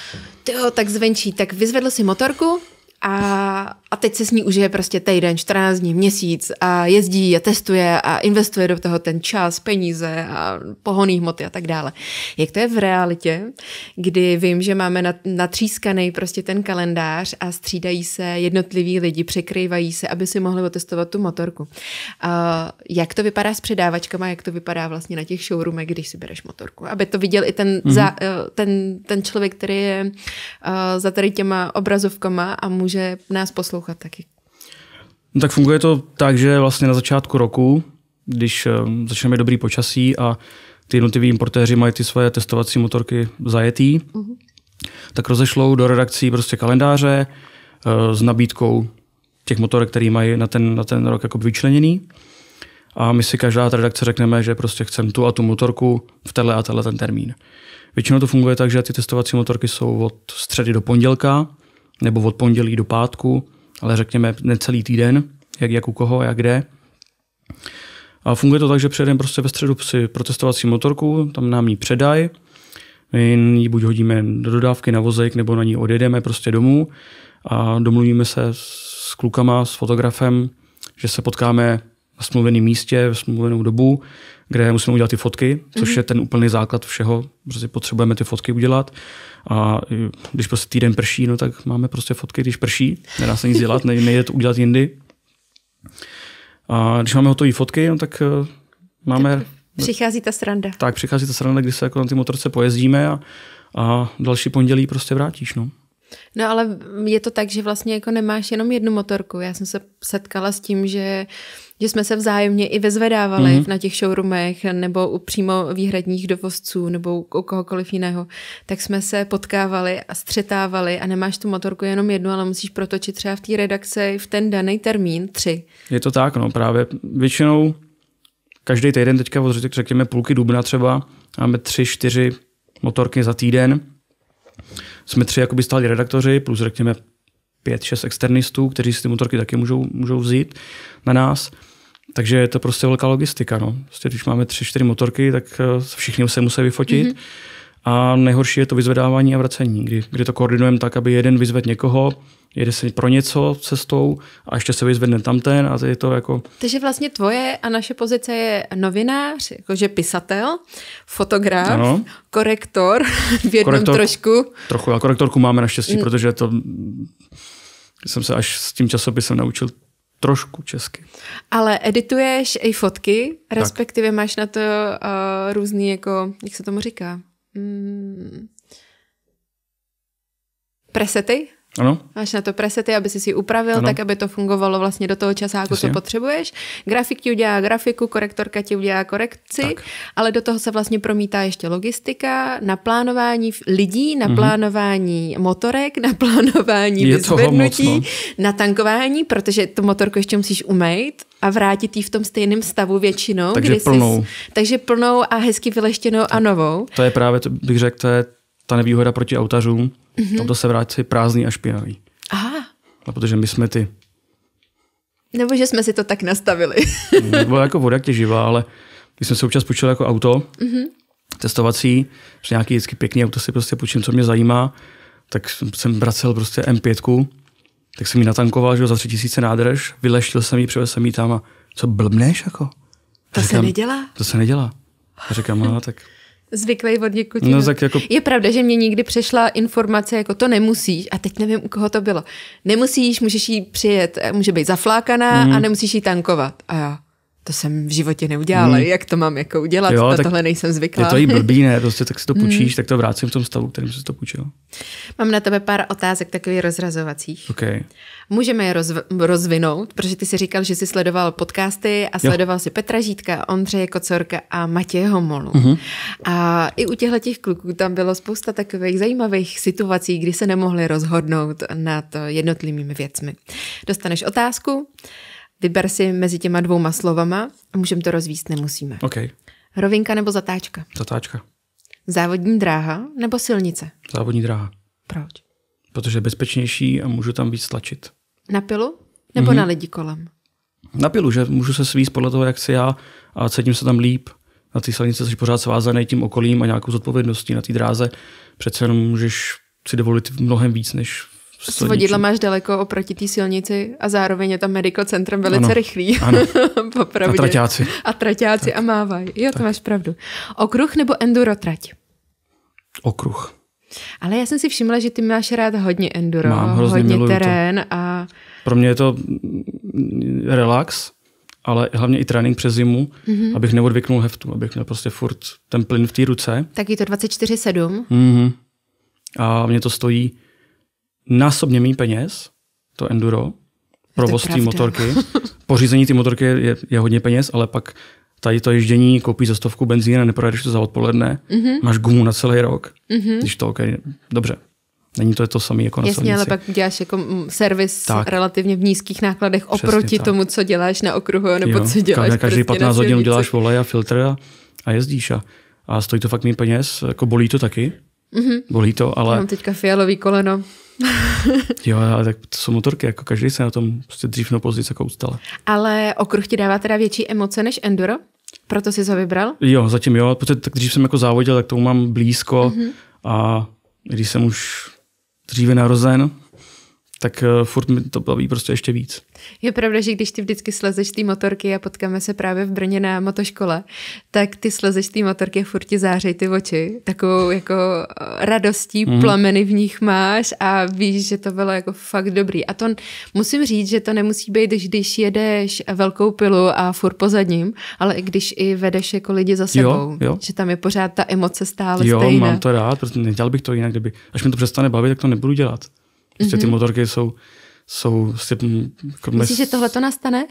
[SPEAKER 1] jo, tak zvenčí, tak vyzvedl si motorku, a, a teď se s ní užije prostě týden, 14 dní, měsíc a jezdí a testuje a investuje do toho ten čas, peníze a pohoný hmoty a tak dále. Jak to je v realitě, kdy vím, že máme natřískaný prostě ten kalendář a střídají se jednotliví lidi, překrývají se, aby si mohli otestovat tu motorku. A jak to vypadá s předávačkama, jak to vypadá vlastně na těch showroomech, když si bereš motorku, aby to viděl i ten, mm-hmm. za, eh, ten, ten člověk, který je eh, za tady těma obrazovkama a může může nás poslouchat taky?
[SPEAKER 2] No tak funguje to tak, že vlastně na začátku roku, když eh, začneme dobrý počasí a ty jednotliví importéři mají ty své testovací motorky zajetý, uh-huh. tak rozešlou do redakcí prostě kalendáře eh, s nabídkou těch motorek, který mají na ten, na ten rok jako vyčleněný. A my si každá redakce řekneme, že prostě chcem tu a tu motorku v tenhle a tenhle ten termín. Většinou to funguje tak, že ty testovací motorky jsou od středy do pondělka, nebo od pondělí do pátku, ale řekněme necelý týden, jak, jak u koho, jak kde. A funguje to tak, že předem prostě ve středu si protestovací motorku, tam nám ji předaj, my ji buď hodíme do dodávky na vozejk, nebo na ní odjedeme prostě domů a domluvíme se s klukama, s fotografem, že se potkáme na smluveném místě, v smluvenou dobu, kde musíme udělat ty fotky, což mm-hmm. je ten úplný základ všeho, protože potřebujeme ty fotky udělat a když prostě týden prší, no tak máme prostě fotky, když prší, nedá se nic dělat, nejde to udělat jindy. A když máme hotové fotky, no tak eh, máme... Tak přichází ta sranda. Tak, přichází ta sranda, když se jako na ty motorce pojezdíme a, a další pondělí prostě vrátíš, no.
[SPEAKER 1] No ale je to tak, že vlastně jako nemáš jenom jednu motorku. Já jsem se setkala s tím, že že jsme se vzájemně i vezvedávali mm-hmm. na těch showroomech nebo u přímo výhradních dovozců nebo u kohokoliv jiného, tak jsme se potkávali a střetávali a nemáš tu motorku jenom jednu, ale musíš protočit třeba v té redakci v ten daný termín tři.
[SPEAKER 2] Je to tak, no právě. Většinou každý týden teďka od řekněme půlky dubna třeba máme tři, čtyři motorky za týden. Jsme tři jakoby stáli redaktoři plus řekněme pět, šest externistů, kteří si ty motorky taky můžou, můžou vzít na nás. Takže je to prostě velká logistika. No. Prostě když máme tři, čtyři motorky, tak eh, všichni se musí vyfotit. Mm-hmm. A nejhorší je to vyzvedávání a vracení, kdy, kdy to koordinujeme tak, aby jeden vyzvedl někoho, jede se pro něco cestou a ještě se vyzvedne tamten a je to jako...
[SPEAKER 1] Takže vlastně tvoje a naše pozice je novinář, jakože pisatel, fotograf, ano. korektor v jednom korektor, trošku.
[SPEAKER 2] Trochu, a korektorku máme naštěstí, protože to jsem se až s tím časopisem naučil trošku česky.
[SPEAKER 1] Ale edituješ i fotky, tak. respektive máš na to uh, různý, jako, jak se tomu říká? Mm, presety? Ano. Máš na to presety, aby si si upravil ano. tak, aby to fungovalo vlastně do toho časáku, Jasně. co potřebuješ. Grafik ti udělá grafiku, korektorka ti udělá korekci, tak. ale do toho se vlastně promítá ještě logistika, naplánování lidí, mhm. naplánování mm-hmm. motorek, naplánování vyzvednutí, no. natankování, protože tu motorku ještě musíš umejt a vrátit ji v tom stejném stavu většinou. Takže kdy plnou. Jsi, takže plnou a hezky vyleštěnou tak. a novou.
[SPEAKER 2] To je právě, bych řekl, to je ta nevýhoda proti autařům, mm-hmm. tam to se vrátí prázdný a špinavý. Aha. A protože my jsme ty.
[SPEAKER 1] Nebo že jsme si to tak nastavili.
[SPEAKER 2] Nebo jako voda tě živá, ale když jsem se občas počil jako auto, mm-hmm. testovací, že nějaký vždycky pěkný auto si prostě půjčím, co mě zajímá, tak jsem vracel prostě M5, tak jsem ji natankoval, že za tři tisíce nádrž, vyleštil jsem ji, přivez jsem ji tam a co blbneš jako? To říkám, se nedělá? To se nedělá. A říkám, no, tak
[SPEAKER 1] zvyklý od někud. No, tak jako... Je pravda, že mě nikdy přešla informace, jako to nemusíš, a teď nevím, u koho to bylo. Nemusíš, můžeš jí přijet, eh, může být zaflákaná mm. a mhm. nemusíš jí tankovat. A já, to jsem v životě neudělala, hmm. jak to mám jako udělat, jo, na tohle nejsem zvyklá. Je to i blbý,
[SPEAKER 2] ne, prostě tak si to hmm. půjčíš, hmm. tak to vrátím v tom stavu, kterým jsi to půjčil.
[SPEAKER 1] Mám na tebe pár otázek takových rozrazovacích. Okay. Můžeme je rozv- rozvinout, protože ty si říkal, že jsi sledoval podcasty a sledoval jo. si Petra Žítka, Ondřeje Kocorka a Matěje Homolu. Mm-hmm. A i u těchto těch kluků tam bylo spousta takových zajímavých situací, kdy se nemohli rozhodnout nad jednotlivými věcmi. Dostaneš otázku, Vyber si mezi těma dvouma slovama a můžeme to rozvíst, nemusíme. Okay. Rovinka nebo zatáčka? Zatáčka. Závodní dráha nebo silnice? Závodní dráha. Proč?
[SPEAKER 2] Protože je bezpečnější a můžu tam víc tlačit.
[SPEAKER 1] Na pilu nebo mm-hmm. na lidi kolem?
[SPEAKER 2] Na pilu, že můžu se svíst podle toho, jak si já a cítím se tam líp. Na té silnice jsi pořád svázaný tím okolím a nějakou zodpovědností na té dráze. Přece jenom můžeš si dovolit mnohem víc než s vodidla
[SPEAKER 1] máš daleko oproti té silnici a zároveň je tam medical centrum velice ano, rychlý. Ano. a traťáci. A traťáci tak. a mávají. Jo, tak. to máš pravdu. Okruh nebo enduro trať? Okruh. Ale já jsem si všimla, že ty máš rád hodně enduro, Mám, hodně terén to. a...
[SPEAKER 2] Pro mě je to relax, ale hlavně i trénink přes zimu, mm-hmm. abych neodvyknul heftu, abych měl prostě furt ten plyn v té ruce.
[SPEAKER 1] Taky to 24-7.
[SPEAKER 2] Mm-hmm. A mě to stojí násobně méně peněz, to enduro, provoz té motorky. Pořízení té motorky je, je hodně peněz, ale pak tady to ježdění, koupíš za stovku benzín a neprojedeš to za odpoledne, mm-hmm. máš gumu na celý rok, mm-hmm. když to OK, dobře. Není to je to samé jako na Jasně, ale pak
[SPEAKER 1] děláš jako mm, servis tak. relativně v nízkých nákladech Přesně oproti tak. tomu, co děláš na okruhu, nebo jo, co děláš každý prostě 15 hodin
[SPEAKER 2] děláš volej a filtr a, a jezdíš. A, a stojí to fakt mý peněz, jako bolí to taky. Mm-hmm. Bolí to, ale... Já mám
[SPEAKER 1] teďka fialový koleno.
[SPEAKER 2] jo, ale tak to jsou motorky, jako každý se na tom prostě dřív nebo později jako ustale.
[SPEAKER 1] Ale okruh ti dává teda větší emoce než enduro? Proto jsi ho vybral?
[SPEAKER 2] Jo, zatím jo, protože tak dřív jsem jako závodil, tak tomu mám blízko mm-hmm. a když jsem už dříve narozen, tak eh, furt mi to baví prostě ještě
[SPEAKER 1] víc. Je pravda, že když ty vždycky slezeš z té motorky a potkáme se právě v Brně na motoškole, tak ty slezeš z té motorky a furt ti zářej ty oči. Takovou jako eh, radostí, mm. plameny v nich máš a víš, že to bylo jako fakt dobrý. A to musím říct, že to nemusí být, když jedeš velkou pilu a furt pozadním, ale i když i vedeš jako lidi za sebou. Jo, jo. Že tam je pořád ta emoce stále jo, stejná. Jo, mám
[SPEAKER 2] to rád, protože nedělal bych to jinak, kdyby. Až mi to přestane bavit, tak to nebudu dělat. Prostě mm-hmm. ty mhm. motorky jsou, jsou si, prostě jako Myslíš, mes...
[SPEAKER 1] že tohle to nastane?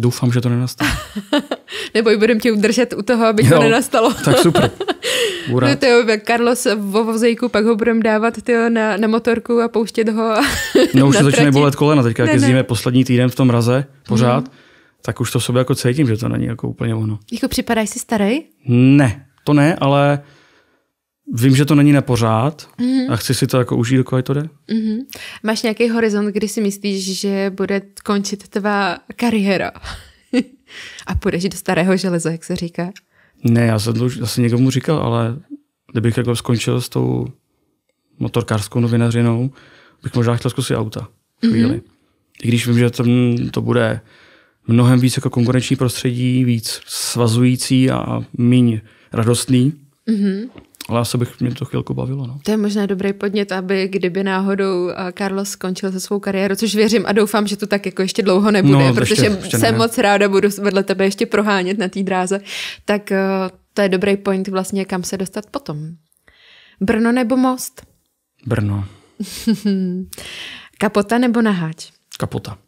[SPEAKER 2] Doufám, že to nenastane.
[SPEAKER 1] Nebo budem tě udržet u toho, aby jo, to nenastalo. tak super. Urad. No to je Carlos vo vozejku, pak ho budeme dávat tyjo, na, na motorku a pouštět ho. no už se začínají bolet kolena, teďka jak jezdíme
[SPEAKER 2] poslední týden v tom raze pořád, mm. tak už to sobě jako cítím, že to není jako úplně ono.
[SPEAKER 1] Jako připadáš si starý?
[SPEAKER 2] Ne, to ne, ale Vím, že to není na pořád mm-hmm. a chci si to jako užít, dokud to jde.
[SPEAKER 1] Mm-hmm. Máš nějaký horizont, kdy si myslíš, že bude končit tvá kariéra a půjdeš do starého železa, jak se říká?
[SPEAKER 2] Ne, já jsem to už někomu říkal, ale kdybych jako skončil s tou motorkářskou novinařinou, bych možná chtěl zkusit auta. Mhm. Chvíli. Mm-hmm. I když vím, že to, to bude mnohem víc jako konkurenční prostředí, víc svazující a míň radostný, mm-hmm ale asi bych mě to chvilku bavilo.
[SPEAKER 1] No. To je možná dobrý podnět, aby kdyby náhodou eh, Carlos skončil se svou kariéru, což věřím a doufám, že to tak jako ještě dlouho nebude, no, protože ještě, ještě jsem ne. moc ráda, budu vedle tebe ještě prohánět na té dráze, tak eh, to je dobrý point vlastně, kam se dostat potom. Brno nebo most? Brno. Kapota nebo naháč? Kapota.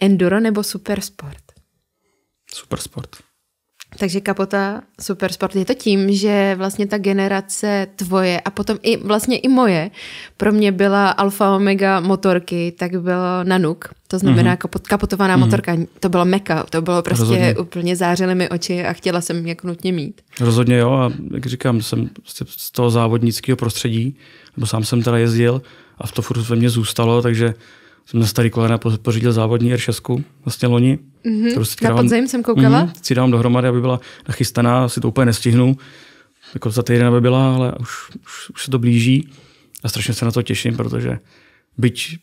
[SPEAKER 1] Enduro nebo supersport?
[SPEAKER 2] Supersport.
[SPEAKER 1] Takže kapota, super sport. Je to tím, že vlastně ta generace tvoje a potom i vlastně i moje, pro mě byla alfa omega motorky, tak bylo Nanuk, to znamená mm-hmm. kapotovaná mm-hmm. motorka. To bylo meka, to bylo prostě Rozhodně. úplně zářily mi oči a chtěla jsem jako nutně mít.
[SPEAKER 2] Rozhodně jo a jak říkám, jsem z toho závodnického prostředí, nebo sám jsem teda jezdil a v to furt ve mně zůstalo, takže jsem na starý kolena pořídil závodní R6, vlastně loni. Mm-hmm. si na podzim jsem koukala. Mm, si dám dohromady, aby byla nachystaná, si to úplně nestihnu. Jako za týden by byla, ale už, už, už se to blíží a strašně se na to těším, protože byť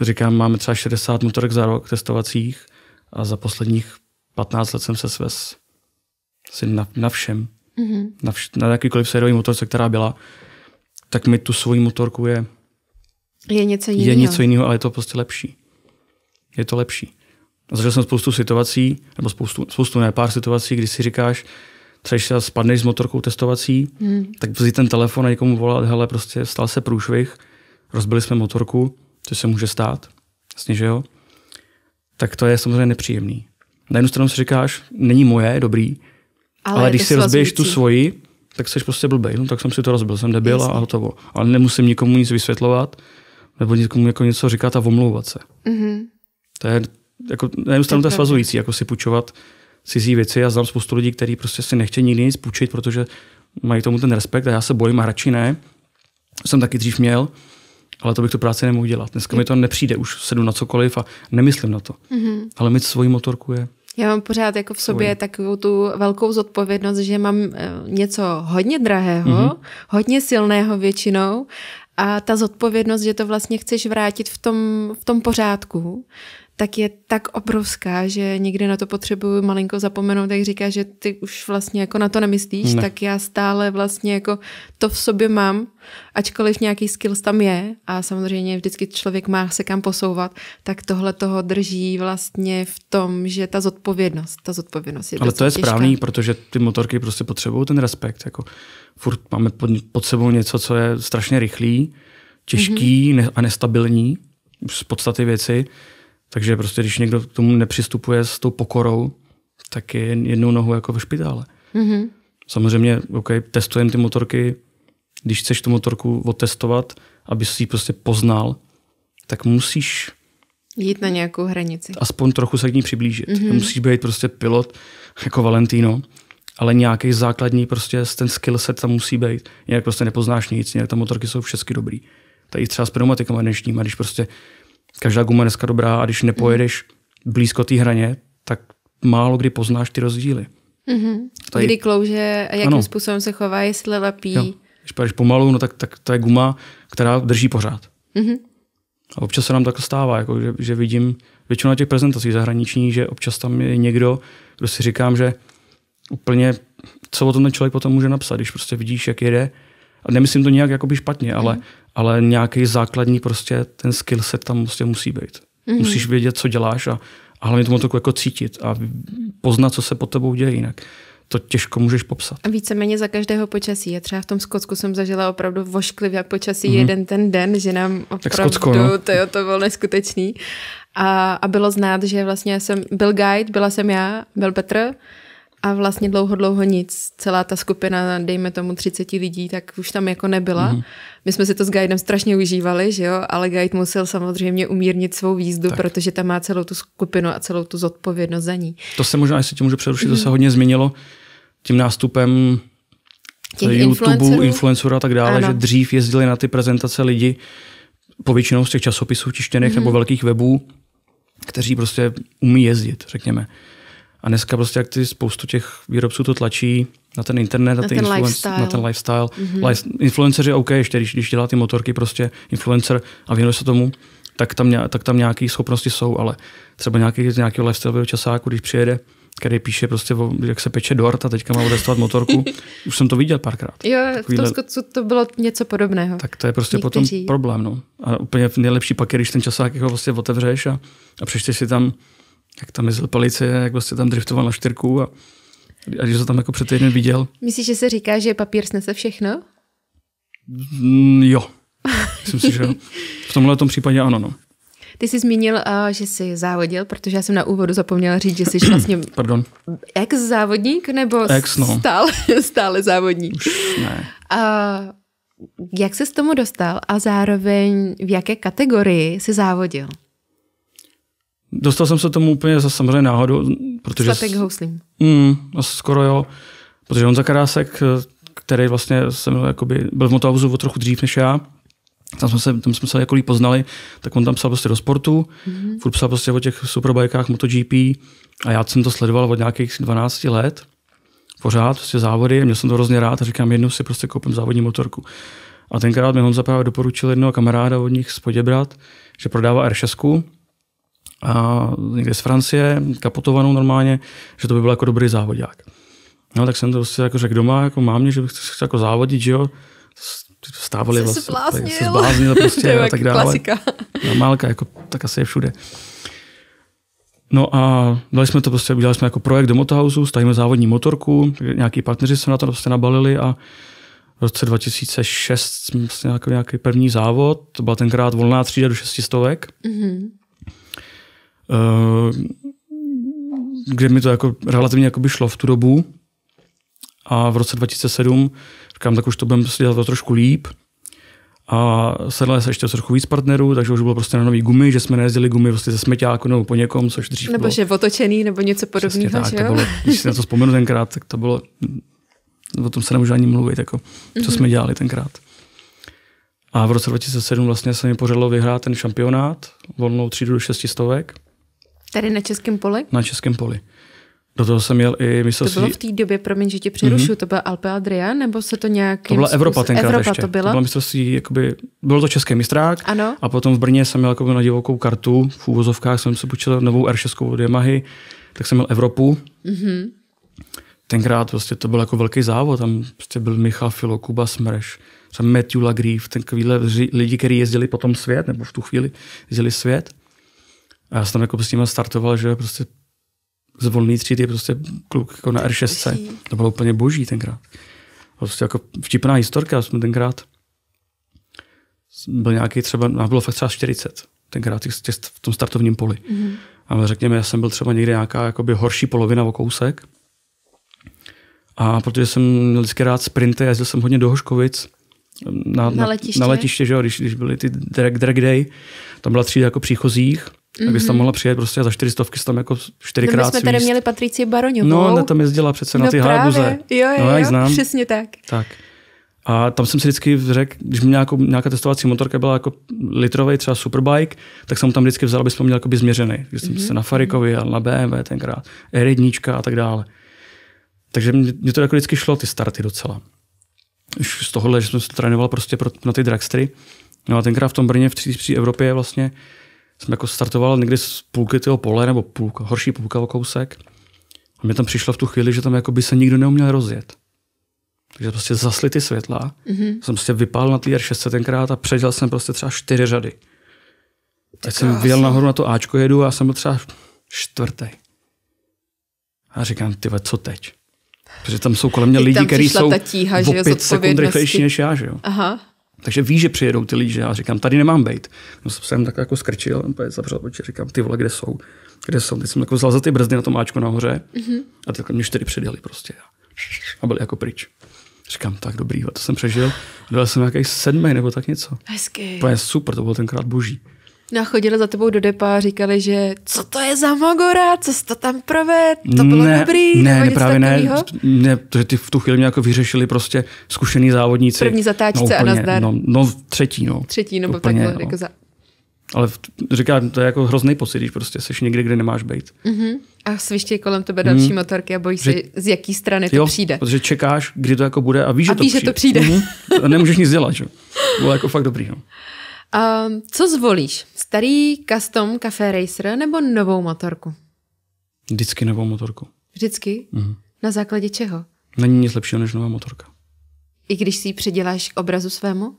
[SPEAKER 2] říkám, máme třeba 60 motorek za rok testovacích a za posledních 15 let jsem se svez si na, na všem. Mm-hmm. Na, vš- na jakýkoliv sériový motorce, která byla, tak mi tu svoji motorku je
[SPEAKER 1] je něco jiného. Je něco
[SPEAKER 2] jiného, ale je to prostě lepší. Je to lepší. Zažil jsem spoustu situací, nebo spoustu, spoustu ne, pár situací, kdy si říkáš, když se spadneš s motorkou testovací, hmm. tak vzít ten telefon a někomu volat, hele, prostě stal se průšvih, rozbili jsme motorku, to se může stát, jasně, že jo? Tak to je samozřejmě nepříjemný. Na jednu stranu si říkáš, není moje, dobrý, ale, ale když si rozbiješ tu svoji, tak jsi prostě blbej, no tak jsem si to rozbil, jsem debil Jasně. a hotovo. Ale nemusím nikomu nic vysvětlovat, nebo někomu jako něco říkat a omlouvat se. Mm-hmm. To je jako, na jednu stranu to je svazující, jako si půjčovat cizí věci. Já znám spoustu lidí, kteří prostě si nechtějí nikdy nic půjčit, protože mají tomu ten respekt a já se bojím a radši ne. Jsem taky dřív měl, ale to bych tu práci nemohl dělat. Dneska mi to nepřijde, už sedu na cokoliv a nemyslím na to. Mm-hmm. Ale mít svoji motorku je
[SPEAKER 1] já mám pořád jako v sobě Svoji. takovou tu velkou zodpovědnost, že mám eh, něco hodně drahého, mm-hmm. hodně silného většinou a ta zodpovědnost, že to vlastně chceš vrátit v tom, v tom pořádku, tak je tak obrovská, že někdy na to potřebuju malinko zapomenout, tak říká, že ty už vlastně jako na to nemyslíš, ne. tak já stále vlastně jako to v sobě mám, ačkoliv nějaký skills tam je a samozřejmě vždycky člověk má se kam posouvat, tak tohle toho drží vlastně v tom, že ta zodpovědnost, ta zodpovědnost je Ale to je těžká. správný,
[SPEAKER 2] protože ty motorky prostě potřebují ten respekt, jako furt máme pod, pod sebou něco, co je strašně rychlý, těžký mm-hmm. a nestabilní z podstaty věci, takže prostě, když někdo k tomu nepřistupuje s tou pokorou, tak je jednou nohou jako ve špitále. Mm-hmm. Samozřejmě, OK, testujeme ty motorky, když chceš tu motorku otestovat, aby si ji prostě poznal, tak musíš
[SPEAKER 1] jít na nějakou hranici.
[SPEAKER 2] Aspoň trochu se k ní přiblížit. Mm-hmm. Musíš být prostě pilot jako Valentino, ale nějaký základní prostě ten skill set tam musí být. Nějak prostě nepoznáš nic, nějak ty motorky jsou všechny dobrý. Tady třeba s pneumatikama dnešníma, když prostě Každá guma dneska dobrá a když nepojedeš blízko té hraně, tak málo kdy poznáš ty rozdíly.
[SPEAKER 1] Mm-hmm. Tady... Kdy klouže a jakým ano. způsobem se chová, jestli lepí. Jo.
[SPEAKER 2] Když pojedeš pomalu, no tak, tak to je guma, která drží pořád. Mm-hmm. A občas se nám tak stává, jako že, že vidím většinou těch prezentací zahraničních, že občas tam je někdo, kdo si říkám, že úplně co o tom ten člověk potom může napsat, když prostě vidíš, jak jede. A nemyslím to nějak jakoby špatně, ale mhm ale nějaký základní prostě ten skill set tam prostě musí být. Mm-hmm. Musíš vědět, co děláš a, a hlavně tu motorku jako cítit a poznat, co se pod tebou děje jinak to těžko můžeš popsat.
[SPEAKER 1] A víceméně za každého počasí. Já třeba v tom Skotsku jsem zažila opravdu vošklivě počasí mm-hmm. jeden ten den, že nám opravdu Skocko, no. to, jo, to bylo neskutečný. A, a bylo znát, že vlastně jsem byl guide, byla jsem já, byl Petr a vlastně dlouho, dlouho nic. Celá ta skupina, dejme tomu 30 lidí, tak už tam jako nebyla. Mm-hmm. My jsme si to s guidem strašně užívali, že jo, ale guide musel samozřejmě umírnit svou výzdu, tak. protože tam má celou tu skupinu a celou tu zodpovědnost za ní.
[SPEAKER 2] To se možná, jestli tě můžu přerušit, mm-hmm. to se mhm. hodně změnilo tím nástupem Těch eh, YouTube, influencerů a tak dále, ano. že dřív jezdili na ty prezentace lidi, povětšinou z těch časopisů tištěných mm-hmm. nebo velkých webů, kteří prostě umí jezdit, řekněme. A dneska prostě jak ty spoustu těch výrobců to tlačí na ten internet, na, na ten influence, lifestyle. na ten lifestyle. Mm-hmm. Life, influenceři OK, ještě když, když dělá ty motorky prostě influencer a věnuje se tomu, tak tam, tak tam nějaké schopnosti jsou, ale třeba nějaký, z nějakého lifestyleového časáku, když přijede, který píše prostě, o, jak se peče dort a teďka má odestovat motorku. Už jsem to viděl párkrát. Jo, Takovýhle... v
[SPEAKER 1] tom skutku to bylo něco podobného. Tak to je prostě Někteří. potom
[SPEAKER 2] problém. No. A úplně nejlepší pak je, když ten časák jako vlastně otevřeš a, a přečteš si tam jak tam jezdil palice, jak vlastně tam driftoval na štyrku a, a když se tam jako před týdnem viděl.
[SPEAKER 1] Myslíš, že se říká, že papír snese všechno?
[SPEAKER 2] Mm, jo. Myslím si, že v tomhle tom případě ano. No.
[SPEAKER 1] Ty jsi zmínil, že jsi závodil, protože já jsem na úvodu zapomněla říct, že jsi vlastně Pardon. ex-závodník nebo ex, no. stále, stále závodník. Už ne. A jak jsi s tomu dostal a zároveň v jaké kategorii jsi závodil?
[SPEAKER 2] Dostal jsem se tomu úplně za samozřejmě náhodou, protože... Slepek houslím. Mm, skoro jo, protože on Karásek, který vlastně jsem jakoby, byl v Motauzu o trochu dřív než já, tam jsme se, tam jsme se jako líp poznali, tak on tam psal prostě do sportu, mm-hmm. furt psal prostě o těch superbajkách MotoGP a já jsem to sledoval od nějakých 12 let, pořád prostě závody, měl jsem to hrozně rád a říkám, jednou si prostě koupím závodní motorku. A tenkrát mi Honza právě doporučil jednoho kamaráda od nich z Poděbrat, že prodává R6, a někde z Francie, kapotovanou normálně, že to by byl jako dobrý závodák. No tak jsem to prostě jako řekl doma, jako mámě, že bych chtěl jako závodit, že jo. Stávali se vlastně, zbláznil. se zbláznil prostě a tak dále. Klasika. jako, tak asi je všude. No a dali jsme to prostě, udělali jsme jako projekt do Motohausu, stavíme závodní motorku, nějaký partneři se na to prostě nabalili a v roce 2006 jsme vlastně nějaký, nějaký první závod, to byla tenkrát volná třída do šestistovek. Mm-hmm. Eh, kde mi to jako relativně jako by šlo v tu dobu. A v roce 2007 říkám, tak už to budeme dělat to trošku líp. A sedle se ještě trochu víc partnerů, takže už bylo prostě na nový gumy, že jsme nejezdili gumy prostě ze smeťáku nebo po někom, což dřív Nebo bylo... že
[SPEAKER 1] otočený, nebo něco podobného, tak, že jo? To bylo, když si na to
[SPEAKER 2] vzpomenu tenkrát, tak to bylo, o tom se nemůžu ani mluvit, jako, co mm-hmm. jsme dělali tenkrát. A v roce 2007 vlastně se mi pořadilo vyhrát ten šampionát, volnou třídu do šestistovek.
[SPEAKER 1] Tady na Českém poli?
[SPEAKER 2] Na Českém poli. Do toho jsem měl i mistrovství. To bylo v
[SPEAKER 1] té době, promiň, že ti přerušu, mm-hmm. to byla Alpe Adria, nebo se to nějak. To byla Evropa tenkrát Evropa ještě. to byla? To bylo
[SPEAKER 2] mistrovství, jakoby, bylo to český mistrák. Ano. A potom v Brně jsem měl jakoby na divokou kartu, v úvozovkách jsem se počítal novou R6 od Yamahy, tak jsem měl Evropu. Mm-hmm. Tenkrát prostě to byl jako velký závod, tam prostě byl Michal Filo, Kuba Smreš, Matthew Lagrief, ten lidi, kteří jezdili potom svět, nebo v tu chvíli jezdili svět. A já jsem tam jako s nimi startoval, že prostě z volný třídy prostě kluk jako na R6. To bylo úplně boží tenkrát. Prostě jako vtipná historka, jsme tenkrát byl nějaký třeba, nám no, bylo fakt třeba 40 tenkrát těch, těch, v tom startovním poli. Mm-hmm. Ale řekněme, já jsem byl třeba někde nějaká jakoby horší polovina o kousek. A protože jsem měl vždycky rád sprinty, jezdil jsem hodně do Hoškovic, na, na, letiště. na letiště, že jo, když, když byly ty drag, drag day, tam byla třída jako příchozích Mm-hmm. Aby tam mhm. mohla přijet prostě za čtyři stovky tam jako čtyřikrát no, my jsme tady měli Patrici Baroňovou. No, ona tam jezdila přece no, na ty právě. Hayabuze. Jo, jo, no, já jo, znám. přesně tak. Tak. A tam jsem si vždycky řekl, když mi nějakou, nějaká testovací motorka byla jako litrový třeba superbike, tak jsem tam vždycky vzal, abys měl jakoby změřený. Když jsem mm-hmm. se na Farikovi a na BMW tenkrát, R1 a tak dále. Takže mě, mě to jako vždycky šlo, ty starty docela. Už z tohohle, že jsem se trénoval prostě pro, na ty dragstry. No a tenkrát v tom Brně v tří, tří Evropě vlastně jsem jako startoval někdy z půlky toho pole, nebo půlka, horší půlka o kousek. A mě tam přišlo v tu chvíli, že tam jako by se nikdo neuměl rozjet. Takže prostě zasly ty světla. Mm-hmm. Jsem prostě vypál na té R6 tenkrát a předěl jsem prostě třeba čtyři řady. Tak jsem vyjel nahoru na to Ačko jedu a jsem byl třeba čtvrtý. A říkám, ty co teď? Protože tam jsou kolem mě lidi, kteří jsou tíha, o pět sekund rychlejší než já, že jo? Aha. Takže ví, že přijedou ty lidi, že já říkám, tady nemám bejt. No jsem tak jako skrčil, zavřel oči, říkám, ty vole, kde jsou? Kde jsou? Teď jsem jako vzal za ty brzdy na tom máčku nahoře mm-hmm. a tak mě čtyři předjeli prostě. A byli jako pryč. Říkám, tak dobrý, to jsem přežil. Dělal jsem nějaký sedmý nebo tak něco. Hezky. To je super, to bylo tenkrát boží.
[SPEAKER 1] No a chodili za tebou do depa a říkali, že co to je za Magora, co jsi to tam proved, to
[SPEAKER 2] bylo ne, dobrý, ne, ne, právě ne, ne, ty v tu chvíli mě jako vyřešili prostě zkušený závodníci. První zatáčce no, úplně, a nazdar. No, no, třetí, no. Třetí, nebo úplně, takhle, no. jako za... Ale v, to je jako hrozný pocit, když prostě seš někde, kde nemáš být.
[SPEAKER 1] Uh-huh. Mhm. A sviště kolem tebe další hmm. motorky a bojíš se, z jaký strany jo, to přijde.
[SPEAKER 2] Protože čekáš, kdy to jako bude a víš, a že to víš, přijde. Že to přijde. Uh-huh. A nemůžeš nic dělat, že? Bylo jako fakt dobrý. No.
[SPEAKER 1] A ehm, co zvolíš? Starý custom Café Racer nebo novou motorku?
[SPEAKER 2] Vždycky novou motorku. Vždycky? Mhm.
[SPEAKER 1] Na základě čeho?
[SPEAKER 2] Není nic lepšího než nová motorka.
[SPEAKER 1] I když si ji předěláš k obrazu svému?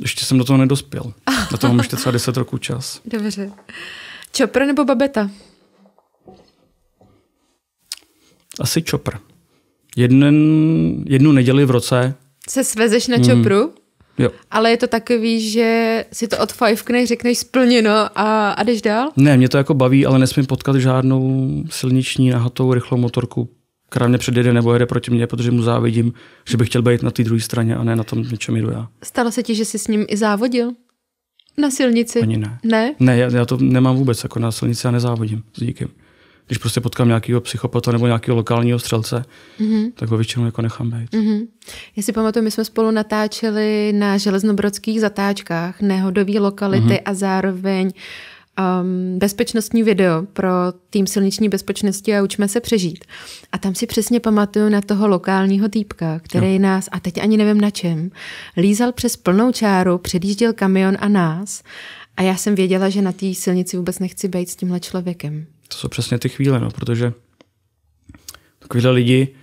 [SPEAKER 2] Ještě jsem do toho nedospěl. Na toho mám ještě třeba 10 roků čas.
[SPEAKER 1] Dobře. Čopr nebo babeta?
[SPEAKER 2] Asi čopr. Jeden, jednu neděli v roce. Se svezeš na čopru? Hmm. Jo.
[SPEAKER 1] Ale je to takový, že si to od odfajfkneš, řekneš splněno a, a jdeš dál?
[SPEAKER 2] Ne, mě to jako baví, ale nesmím potkat žádnou silniční nahatou rychlou motorku, která mě předjede nebo jede proti mně, protože mu závidím, že bych chtěl být na té druhé straně a ne na tom něčem jdu já.
[SPEAKER 1] Stalo se ti, že jsi s ním i závodil? Na silnici? Ani ne. Ne?
[SPEAKER 2] Ne, já, já to nemám vůbec, jako na silnici já nezávodím s když prostě potkám nějakého psychopata nebo nějakého lokálního střelce, mm-hmm. tak ho většinou jako nechám být.
[SPEAKER 1] Mm-hmm. Já si pamatuju, my jsme spolu natáčeli na železnobrodských zatáčkách nehodové lokality mm-hmm. a zároveň um, bezpečnostní video pro tým silniční bezpečnosti a učme se přežít. A tam si přesně pamatuju na toho lokálního týpka, který jo. nás, a teď ani nevím na čem, lízal přes plnou čáru, předjížděl kamion a nás. A já jsem věděla, že na té silnici vůbec nechci být s tímhle člověkem
[SPEAKER 2] to jsou přesně ty chvíle, no, protože takovýhle lidi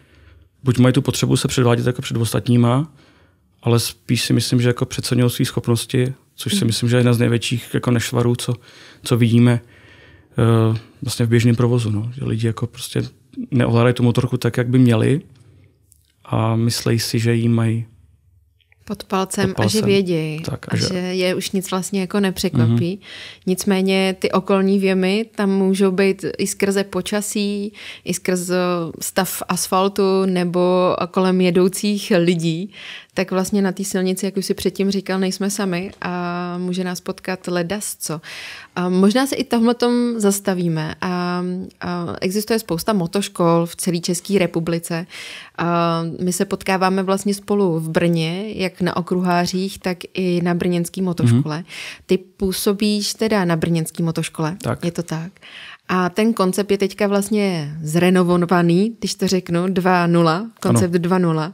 [SPEAKER 2] buď mají tu potřebu se předvádět jako před ostatníma, ale spíš si myslím, že jako přecenil své schopnosti, což si mm. myslím, že je jedna z největších jako nešvarů, co, co vidíme uh, vlastně v běžném provozu. No. Že lidi jako prostě neovládají tu motorku tak, jak by měli a myslejí si, že ji mají
[SPEAKER 1] pod palcem, pod palcem. a že vědějí tak, a, že... že je už nic vlastně jako nepřekvapí. Mm-hmm. Nicméně ty okolní věmy tam můžou být i skrze počasí, i skrze eh, stav asfaltu nebo kolem jedoucích lidí, tak vlastně na té silnici, jak už si předtím říkal, nejsme sami a může nás potkat ledasco. A možná se i tohle tom zastavíme. A, a existuje spousta motoškol v celé České republice. A my se potkáváme vlastně spolu v Brně, jak jak na okruhářích, tak i na brněnský motoškole. Mm-hmm. Ty působíš teda na brněnský motoškole, tak. je to tak. A ten koncept je teďka vlastně zrenovovaný, když to řeknu, 2.0, koncept 2.0.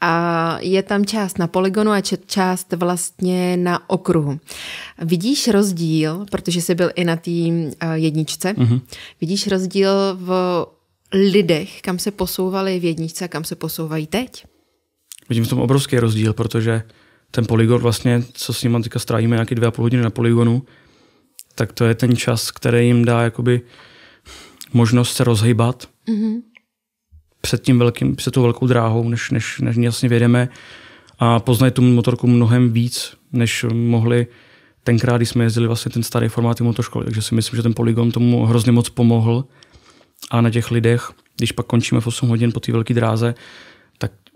[SPEAKER 1] A je tam část na poligonu a část vlastně na okruhu. Vidíš rozdíl, protože jsi byl i na té eh, jedničce, mm-hmm. vidíš rozdíl v lidech, kam se posouvali v jedničce a kam se posouvají teď?
[SPEAKER 2] Vidím v tom obrovský rozdíl, protože ten polygon vlastně, co s ním teďka strávíme nějaký dvě a půl hodiny na polygonu, tak to je ten čas, který jim dá jakoby možnost se rozhýbat mm-hmm. před tím velkým, před tou velkou dráhou, než, než, než jasně vědeme a poznají tu motorku mnohem víc, než mohli tenkrát, když jsme jezdili vlastně ten starý formát motoškoly. Takže si myslím, že ten polygon tomu hrozně moc pomohl a na těch lidech, když pak končíme v 8 hodin po té velké dráze,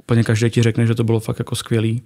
[SPEAKER 2] úplně každý ti řekne, že to bylo fakt jako skvělý,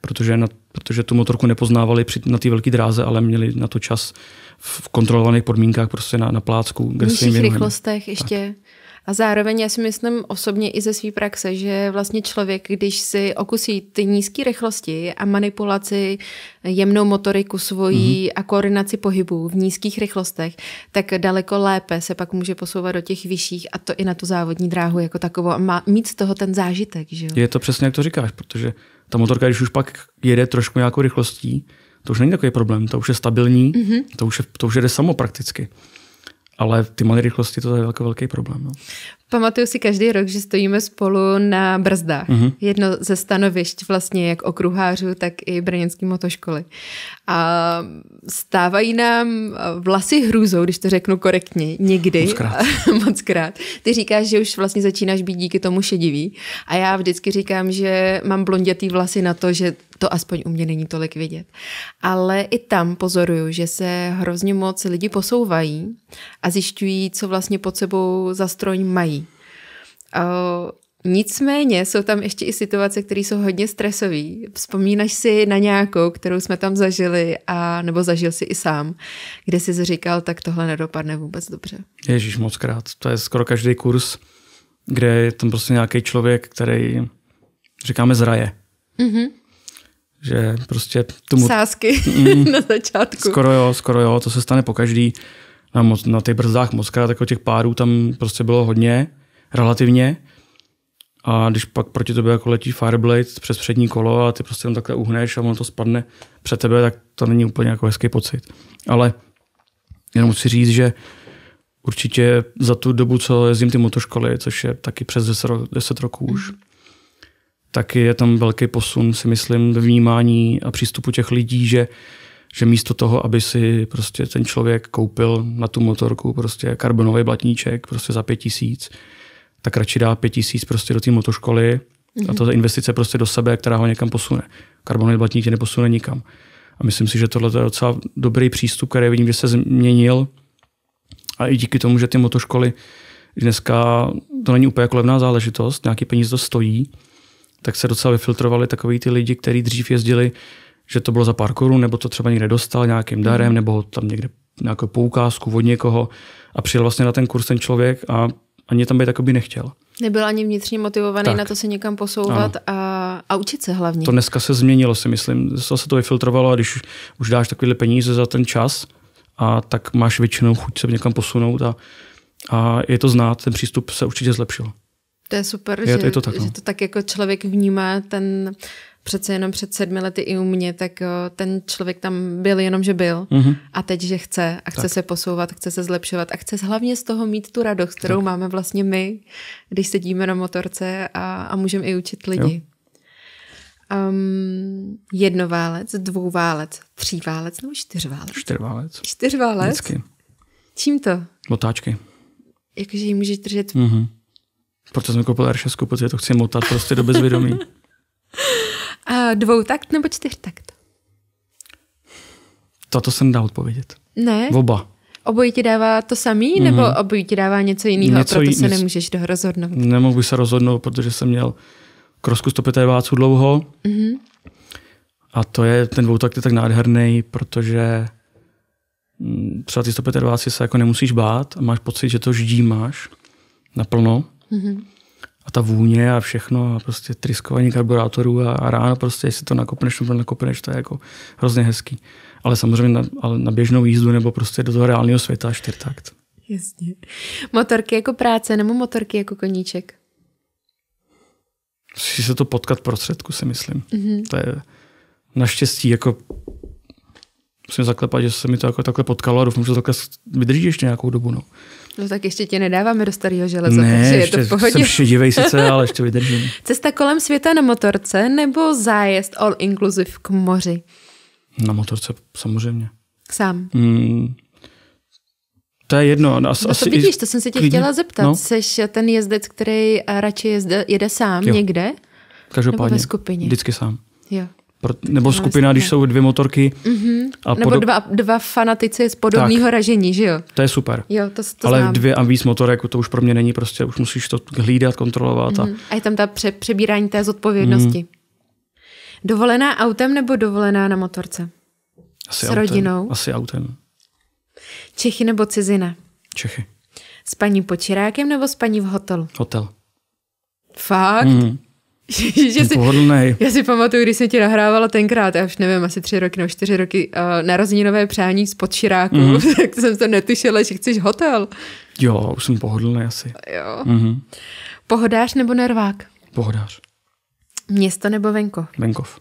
[SPEAKER 2] protože, na, protože tu motorku nepoznávali při, na té velké dráze, ale měli na to čas v kontrolovaných podmínkách prostě na, na plácku, v nižších rychlostech
[SPEAKER 1] ještě. Tak. A zároveň já si myslím osobně i ze své praxe, že vlastně člověk, když si okusí ty nízké rychlosti a manipulaci, jemnou motoriku svojí mm-hmm. a koordinaci pohybu v nízkých rychlostech, tak daleko lépe se pak může posouvat do těch vyšších a to i na tu závodní dráhu jako takovou a má, mít z toho ten zážitek. Že jo? Je
[SPEAKER 2] to přesně, jak to říkáš, protože ta motorka, když už pak jede trošku nějakou rychlostí, to už není takový problém, to už je stabilní, mm-hmm. to, už je, to už jede samo prakticky ale ty malé rychlosti to je velký jako velký problém. No.
[SPEAKER 1] Pamatuju si každý rok, že stojíme spolu na brzdách. Mm-hmm. Jedno ze stanovišť vlastně jak okruhářů, tak i brněnský motoškoly. A stávají nám e, vlasy hrůzou, když to řeknu korektně, někdy. Mockrát. krát. Ty říkáš, že už vlastně začínáš být díky tomu šedivý. A já vždycky říkám, že mám blondětý vlasy na to, že to aspoň u mě není tolik vidět. Ale i tam pozoruju, že se hrozně moc lidi posouvají a zjišťují, co vlastně pod sebou za stroň mají. Nicméně jsou tam ještě i situace, které jsou hodně stresové. Vzpomínáš si na nějakou, kterou jsme tam zažili, a nebo zažil si i sám, kde jsi říkal, tak tohle nedopadne vůbec dobře.
[SPEAKER 2] Ježíš moc krát. To je skoro každý kurz, kde je tam prostě nějaký člověk, který říkáme zraje. Mm-hmm. Že prostě tomu... Sásky mm, na začátku. Skoro jo, skoro jo, to se stane po každý. Na, na těch brzdách moc krát, jako těch párů tam prostě bylo hodně relativně. A když pak proti tobě jako letí Fireblade přes přední kolo a ty prostě jenom takhle uhneš a ono to spadne před tebe, tak to není úplně jako hezký pocit. Ale jenom musím říct, že určitě za tu dobu, co jezdím ty motoškoly, což je taky přes 10, 10 roků už, taky je tam velký posun, si myslím, ve vnímání a přístupu těch lidí, že že místo toho, aby si prostě ten člověk koupil na tu motorku prostě karbonový blatníček prostě za pět tisíc, tak radši dá pět tisíc prostě do té motoškoly mm-hmm. a mhm. to je investice prostě do sebe, která ho někam posune. Karbonový blatník tě neposune nikam. A myslím si, že tohle je docela dobrý přístup, který vidím, že se změnil. A i díky tomu, že ty motoškoly dneska to není úplně jako levná záležitost, nějaký peníze to stojí, tak se docela vyfiltrovali takový ty lidi, kteří dřív jezdili, že to bylo za pár korun, nebo to třeba někde dostal nějakým mhm. darem, nebo tam někde nějakou poukázku od někoho a přijel vlastně na ten kurz ten člověk a a mě tam být takoby nechtěl.
[SPEAKER 1] Nebyl ani vnitřně motivovaný tak. na to se někam posouvat a, a učit se hlavně. To dneska
[SPEAKER 2] se změnilo, si myslím. Zase se to vyfiltrovalo a když už dáš takovýhle peníze za ten čas, a tak máš většinou chuť se někam posunout a, a je to znát, ten přístup se určitě zlepšil.
[SPEAKER 1] To je super, je, že, je to tak, no. že to tak jako člověk vnímá ten přece jenom před sedmi lety i u mě, tak eh, ten člověk tam byl jenom, že byl mm-hmm. a teď, že chce a chce tak. se posouvat, chce se zlepšovat a chce hlavně z toho mít tu radost, kterou tak. máme vlastně my, když sedíme na motorce a, a můžeme i učit lidi. Jo. Um, jednoválec, dvouválec, tříválec nebo čtyřválec? Čtyřválec. Čtyřválec? Vždycky. Čím to? Otáčky. Jakože ji můžeš držet...
[SPEAKER 2] Mm-hmm. Proto jsem koupil R6, protože to chci motat prostě do bezvědomí.
[SPEAKER 1] A dvou takt nebo čtyř takt?
[SPEAKER 2] Toto se nedá odpovědět. Ne? Oba.
[SPEAKER 1] Obojí ti dává to samý, mm-hmm. nebo obojí ti dává něco jiného něco a proto jí, se nemůžeš nemůžeš rozhodnout?
[SPEAKER 2] Nemohu se rozhodnout, protože jsem měl krosku 105 váců dlouho mm-hmm. a to je, ten dvoutakt je tak nádherný, protože mm, třeba ty 125 se jako nemusíš bát a máš pocit, že to ždí máš naplno. Mm-hmm a ta vůně a všechno a prostě triskování karburátorů a, a ráno prostě, jestli to nakopneš nebo nakopneš, to je jako hrozně hezký. Ale samozřejmě na, ale na běžnou jízdu nebo prostě do toho reálného světa čtyrtakt.
[SPEAKER 1] Jasně. Motorky jako práce nebo motorky jako koníček?
[SPEAKER 2] Musí se to potkat prostředku, si myslím. Mm-hmm. To je naštěstí jako musím zaklepat, že se mi to jako takhle potkalo a doufám, že to takhle vydrží ještě nějakou dobu. No.
[SPEAKER 1] No tak ještě tě nedáváme do starého železa, ne, takže ještě je to v pohodě. jsem šedivej sice, ale ještě vydržím. Cesta kolem světa na motorce nebo zájezd all inclusive k moři?
[SPEAKER 2] Na motorce samozřejmě. Sám? Hmm. to je jedno. As, no to asi vidíš, to jsem se tě klidně. chtěla zeptat. No? Jsi
[SPEAKER 1] ten jezdec, který radši jezde, jede sám jo. někde? Každopádně, Nebo ve skupině? vždycky sám. Jo
[SPEAKER 2] nebo vlastně skupina, když jsou dvě motorky. Mm-hmm. A nebo dva,
[SPEAKER 1] dva fanatici z podobného tak, ražení, že jo?
[SPEAKER 2] To je super. Jo, to, to Ale znám. dvě a víc motorek, to už pro mě není prostě, už musíš to hlídat, kontrolovat. Mm-hmm. A, mhm.
[SPEAKER 1] a je tam ta pře- přebírání té zodpovědnosti. Mm. Dovolená autem nebo dovolená na motorce? Asi s autem. rodinou?
[SPEAKER 2] Asi autem.
[SPEAKER 1] Čechy nebo cizina? Čechy. S paní Počirákem nebo s paní v hotelu? Hotel. Fakt? Mm že si, Já si pamatuju, když jsem ti nahrávala tenkrát, já už nevím, asi tři roky nebo čtyři roky, uh, narozeninové přání z podširáku, mm. hmm tak jsem to netušila, že chceš hotel.
[SPEAKER 2] Jo, už jsem pohodlný asi. Jo. Mm. hmm
[SPEAKER 1] Pohodář nebo nervák? Pohodář. Město nebo venkov? Venkov.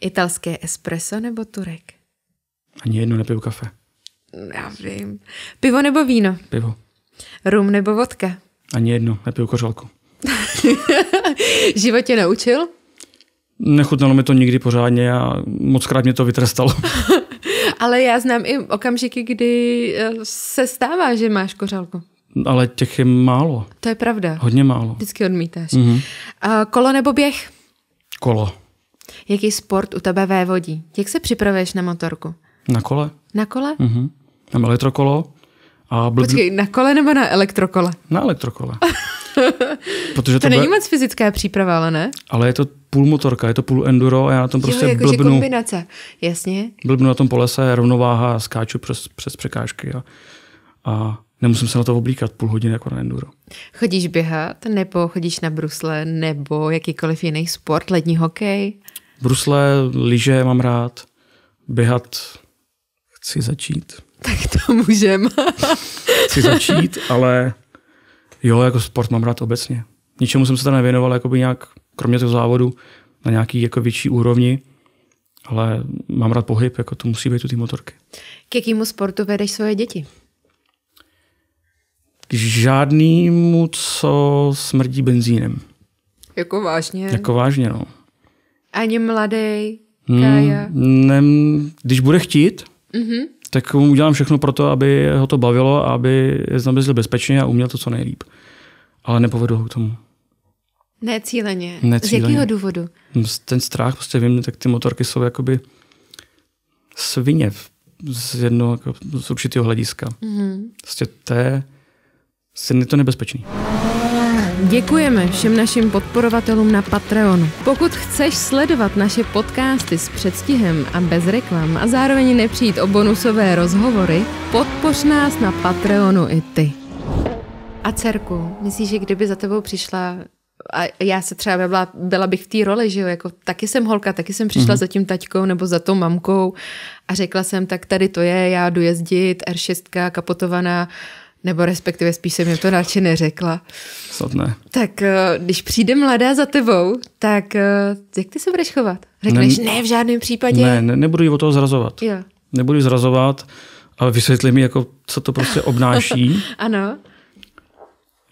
[SPEAKER 1] Italské espresso nebo turek?
[SPEAKER 2] Ani jedno nepiju kafe.
[SPEAKER 1] Já vím. Pivo nebo víno? Pivo. Rum nebo vodka?
[SPEAKER 2] Ani jedno, nepiju kořálku.
[SPEAKER 1] životě naučil?
[SPEAKER 2] Nechutnalo mi to nikdy pořádně a moc krát mě to vytrestalo.
[SPEAKER 1] Ale já znám i okamžiky, kdy eh, se stává, že máš kořálku.
[SPEAKER 2] Ale těch je málo.
[SPEAKER 1] To je pravda. Hodně málo. Vždycky odmítáš. Mm-hmm. A kolo nebo běh? Kolo. Jaký sport u tebe vévodí? Jak se připravuješ na motorku? Na kole. Na kole?
[SPEAKER 2] Mm-hmm. Mám elektrokolo, a byl... Počkej,
[SPEAKER 1] na kole nebo na elektrokole?
[SPEAKER 2] Na elektrokole. Protože to, to není bude...
[SPEAKER 1] moc fyzická příprava, ale ne?
[SPEAKER 2] Ale je to půl motorka, je to půl enduro a já na tom prostě jo, jako blbnu. kombinace, jasně. Blbnu na tom polese, rovnováha, skáču přes, přes překážky a, a nemusím se na to oblíkat půl hodiny jako na enduro.
[SPEAKER 1] Chodíš běhat nebo chodíš na brusle nebo jakýkoliv jiný sport, lední hokej?
[SPEAKER 2] Brusle, lyže mám rád, běhat Chci začít. Tak
[SPEAKER 1] to můžem.
[SPEAKER 3] Chci začít,
[SPEAKER 2] ale jo, jako sport mám rád obecně. Ničemu jsem se tam nevěnoval, by nějak, kromě toho závodu, na nějaký jako větší úrovni, ale mám rád pohyb, jako to musí být u té motorky.
[SPEAKER 1] K jakému sportu vedeš svoje děti?
[SPEAKER 2] K žádnému, co smrdí benzínem.
[SPEAKER 1] Jako vážně? Jako vážně, no. Ani mladý, Kája?
[SPEAKER 2] Hmm, ne, když bude chtít, mm-hmm. tak mu udělám všechno pro to, aby ho to bavilo a aby jezdil bezpečně a uměl to co nejlíp. Ale nepovedu ho k tomu.
[SPEAKER 1] Necíleně. Necíleně. Z jakého důvodu?
[SPEAKER 2] No, ten strach, prostě vím, tak ty motorky jsou jakoby svině z jednoho, jako z určitého hlediska. Mm-hmm. Prostě to je, to je to nebezpečný.
[SPEAKER 1] Děkujeme všem našim podporovatelům na Patreonu. Pokud chceš sledovat naše podcasty s předstihem a bez reklam a zároveň nepřijít o bonusové rozhovory, podpoř nás na Patreonu i ty. A dcerku, myslíš, že kdyby za tebou přišla a já se třeba byla, byla bych v té roli, že jo, jako taky jsem holka, taky jsem přišla mm-hmm. za tím taťkou nebo za tou mamkou a řekla jsem, tak tady to je, já jdu jezdit, R6 kapotovaná nebo respektive spíš jsem jim to radši neřekla. Snad ne. Tak eh, když přijde mladá za tebou, tak eh, jak ty se budeš chovat? Řekneš ne, ne v žádném případě? Ne, ne
[SPEAKER 2] nebudu ji o toho zrazovat. Jo. Nebudu ji zrazovat, ale vysvětli mi, jako, co to prostě obnáší. ano.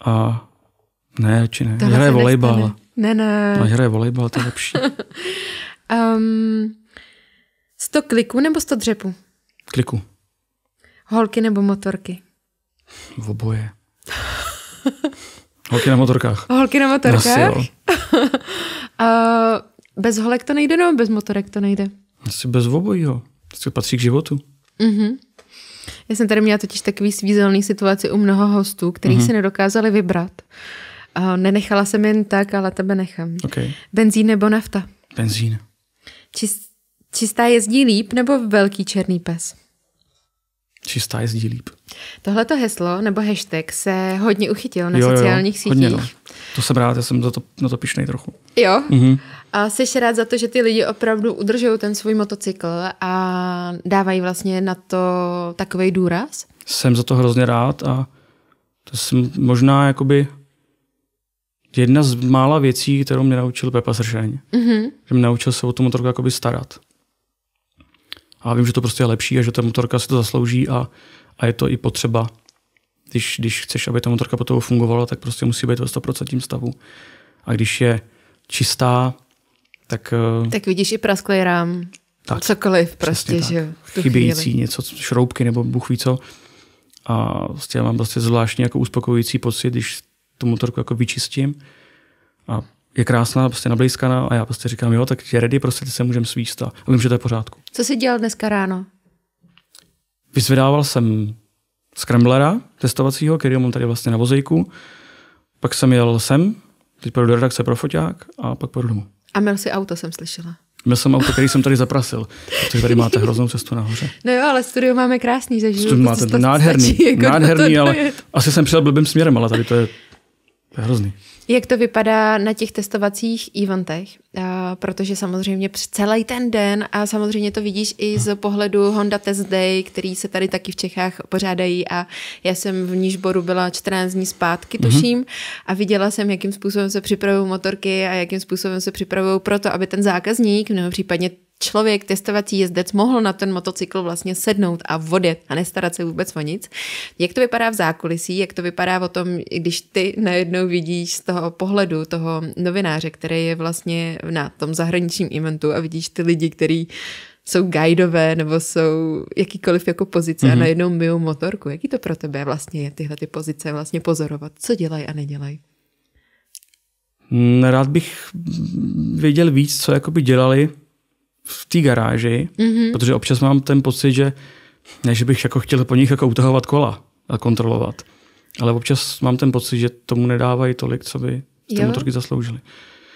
[SPEAKER 2] A ne, či ne. Tohle hraje volejbal.
[SPEAKER 1] Ne, ne. Ale no, hraje
[SPEAKER 2] volejbal, to je lepší.
[SPEAKER 1] um, 100 kliků nebo 100 dřepů? Kliku. Holky nebo motorky?
[SPEAKER 2] V oboje. Holky na motorkách. Holky na motorkách? Asi, jo.
[SPEAKER 1] bez holek to nejde, nebo bez motorek to nejde?
[SPEAKER 2] Asi bez obojího. To patří k životu.
[SPEAKER 1] Mm-hmm. Já jsem tady měla totiž takový svízelný situaci u mnoho hostů, který mm-hmm. si nedokázali vybrat. A nenechala jsem jen tak, ale tebe nechám. Okay. Benzín nebo nafta? Benzín. Čist, čistá jezdí líp nebo velký černý pes?
[SPEAKER 2] Čistá jezdí líp.
[SPEAKER 1] Tohleto heslo nebo hashtag se hodně uchytil na jo, sociálních sítích. Hodně, no.
[SPEAKER 2] To se rád, já jsem za to, na to pišnej trochu. Jo? Mm-hmm.
[SPEAKER 1] A jsi rád za to, že ty lidi opravdu udržují ten svůj motocykl a dávají vlastně na to takový důraz?
[SPEAKER 2] Jsem za to hrozně rád a to jsem možná jakoby jedna z mála věcí, kterou mě naučil Pepa Sršeň. Mm-hmm. Že mě naučil se o tom motorku jakoby starat a vím, že to prostě je lepší a že ta motorka si to zaslouží a, a je to i potřeba. Když, když chceš, aby ta motorka potom fungovala, tak prostě musí být ve 100% stavu. A když je čistá, tak... Eh,
[SPEAKER 1] tak vidíš i prasklý rám. Tak, Cokoliv prostě, tak. že Chybějící chvíli.
[SPEAKER 2] něco, šroubky nebo bůh ví co. A prostě mám prostě zvláštní jako uspokojující pocit, když tu motorku jako vyčistím a je krásná, prostě nablízkaná a já prostě říkám, jo, tak je ready, prostě ty se můžeme svíst a vím, že to je v pořádku.
[SPEAKER 1] Co jsi dělal dneska ráno?
[SPEAKER 2] Vyzvedával jsem scramblera testovacího, který mám tady vlastně na vozejku. Pak jsem jel sem, teď půjdu do redakce pro foťák a pak půjdu domů.
[SPEAKER 1] A měl si auto, jsem slyšela.
[SPEAKER 2] Měl jsem auto, který jsem tady zaprasil, protože tady máte hroznou cestu nahoře.
[SPEAKER 1] No jo, ale studio máme krásný že Studio máte to nádherný, stačí, jako nádherný, ale asi
[SPEAKER 2] jsem přijel blbým směrem, ale tady to je, to je hrozný.
[SPEAKER 1] Jak to vypadá na těch testovacích eventech? A, protože samozřejmě celý ten den a samozřejmě to vidíš i z pohledu Honda Test Day, který se tady taky v Čechách pořádají a já jsem v Nížboru byla 14 dní zpátky, mhm. tuším, mm-hmm. a viděla jsem, jakým způsobem se připravují motorky a jakým způsobem se připravují proto, aby ten zákazník, nebo případně člověk, testovací jezdec, mohl na ten motocykl vlastně sednout a vodit a nestarat se vůbec o nic. Jak to vypadá v zákulisí, jak to vypadá o tom, když ty najednou vidíš z toho pohledu toho novináře, který je vlastně na tom zahraničním eventu a vidíš ty lidi, který jsou guidové nebo jsou jakýkoliv jako pozice mm-hmm. a mhm. najednou myjou motorku. Jaký to pro tebe vlastně je tyhle ty pozice vlastně pozorovat? Co dělají a nedělají?
[SPEAKER 2] Hm, rád bych věděl víc, co jakoby dělali v té garáži, mm-hmm. protože občas mám ten pocit, že ne, že bych jako chtěl po nich jako utahovat kola a kontrolovat, ale občas mám ten pocit, že tomu nedávají tolik, co by ty motorky zasloužily.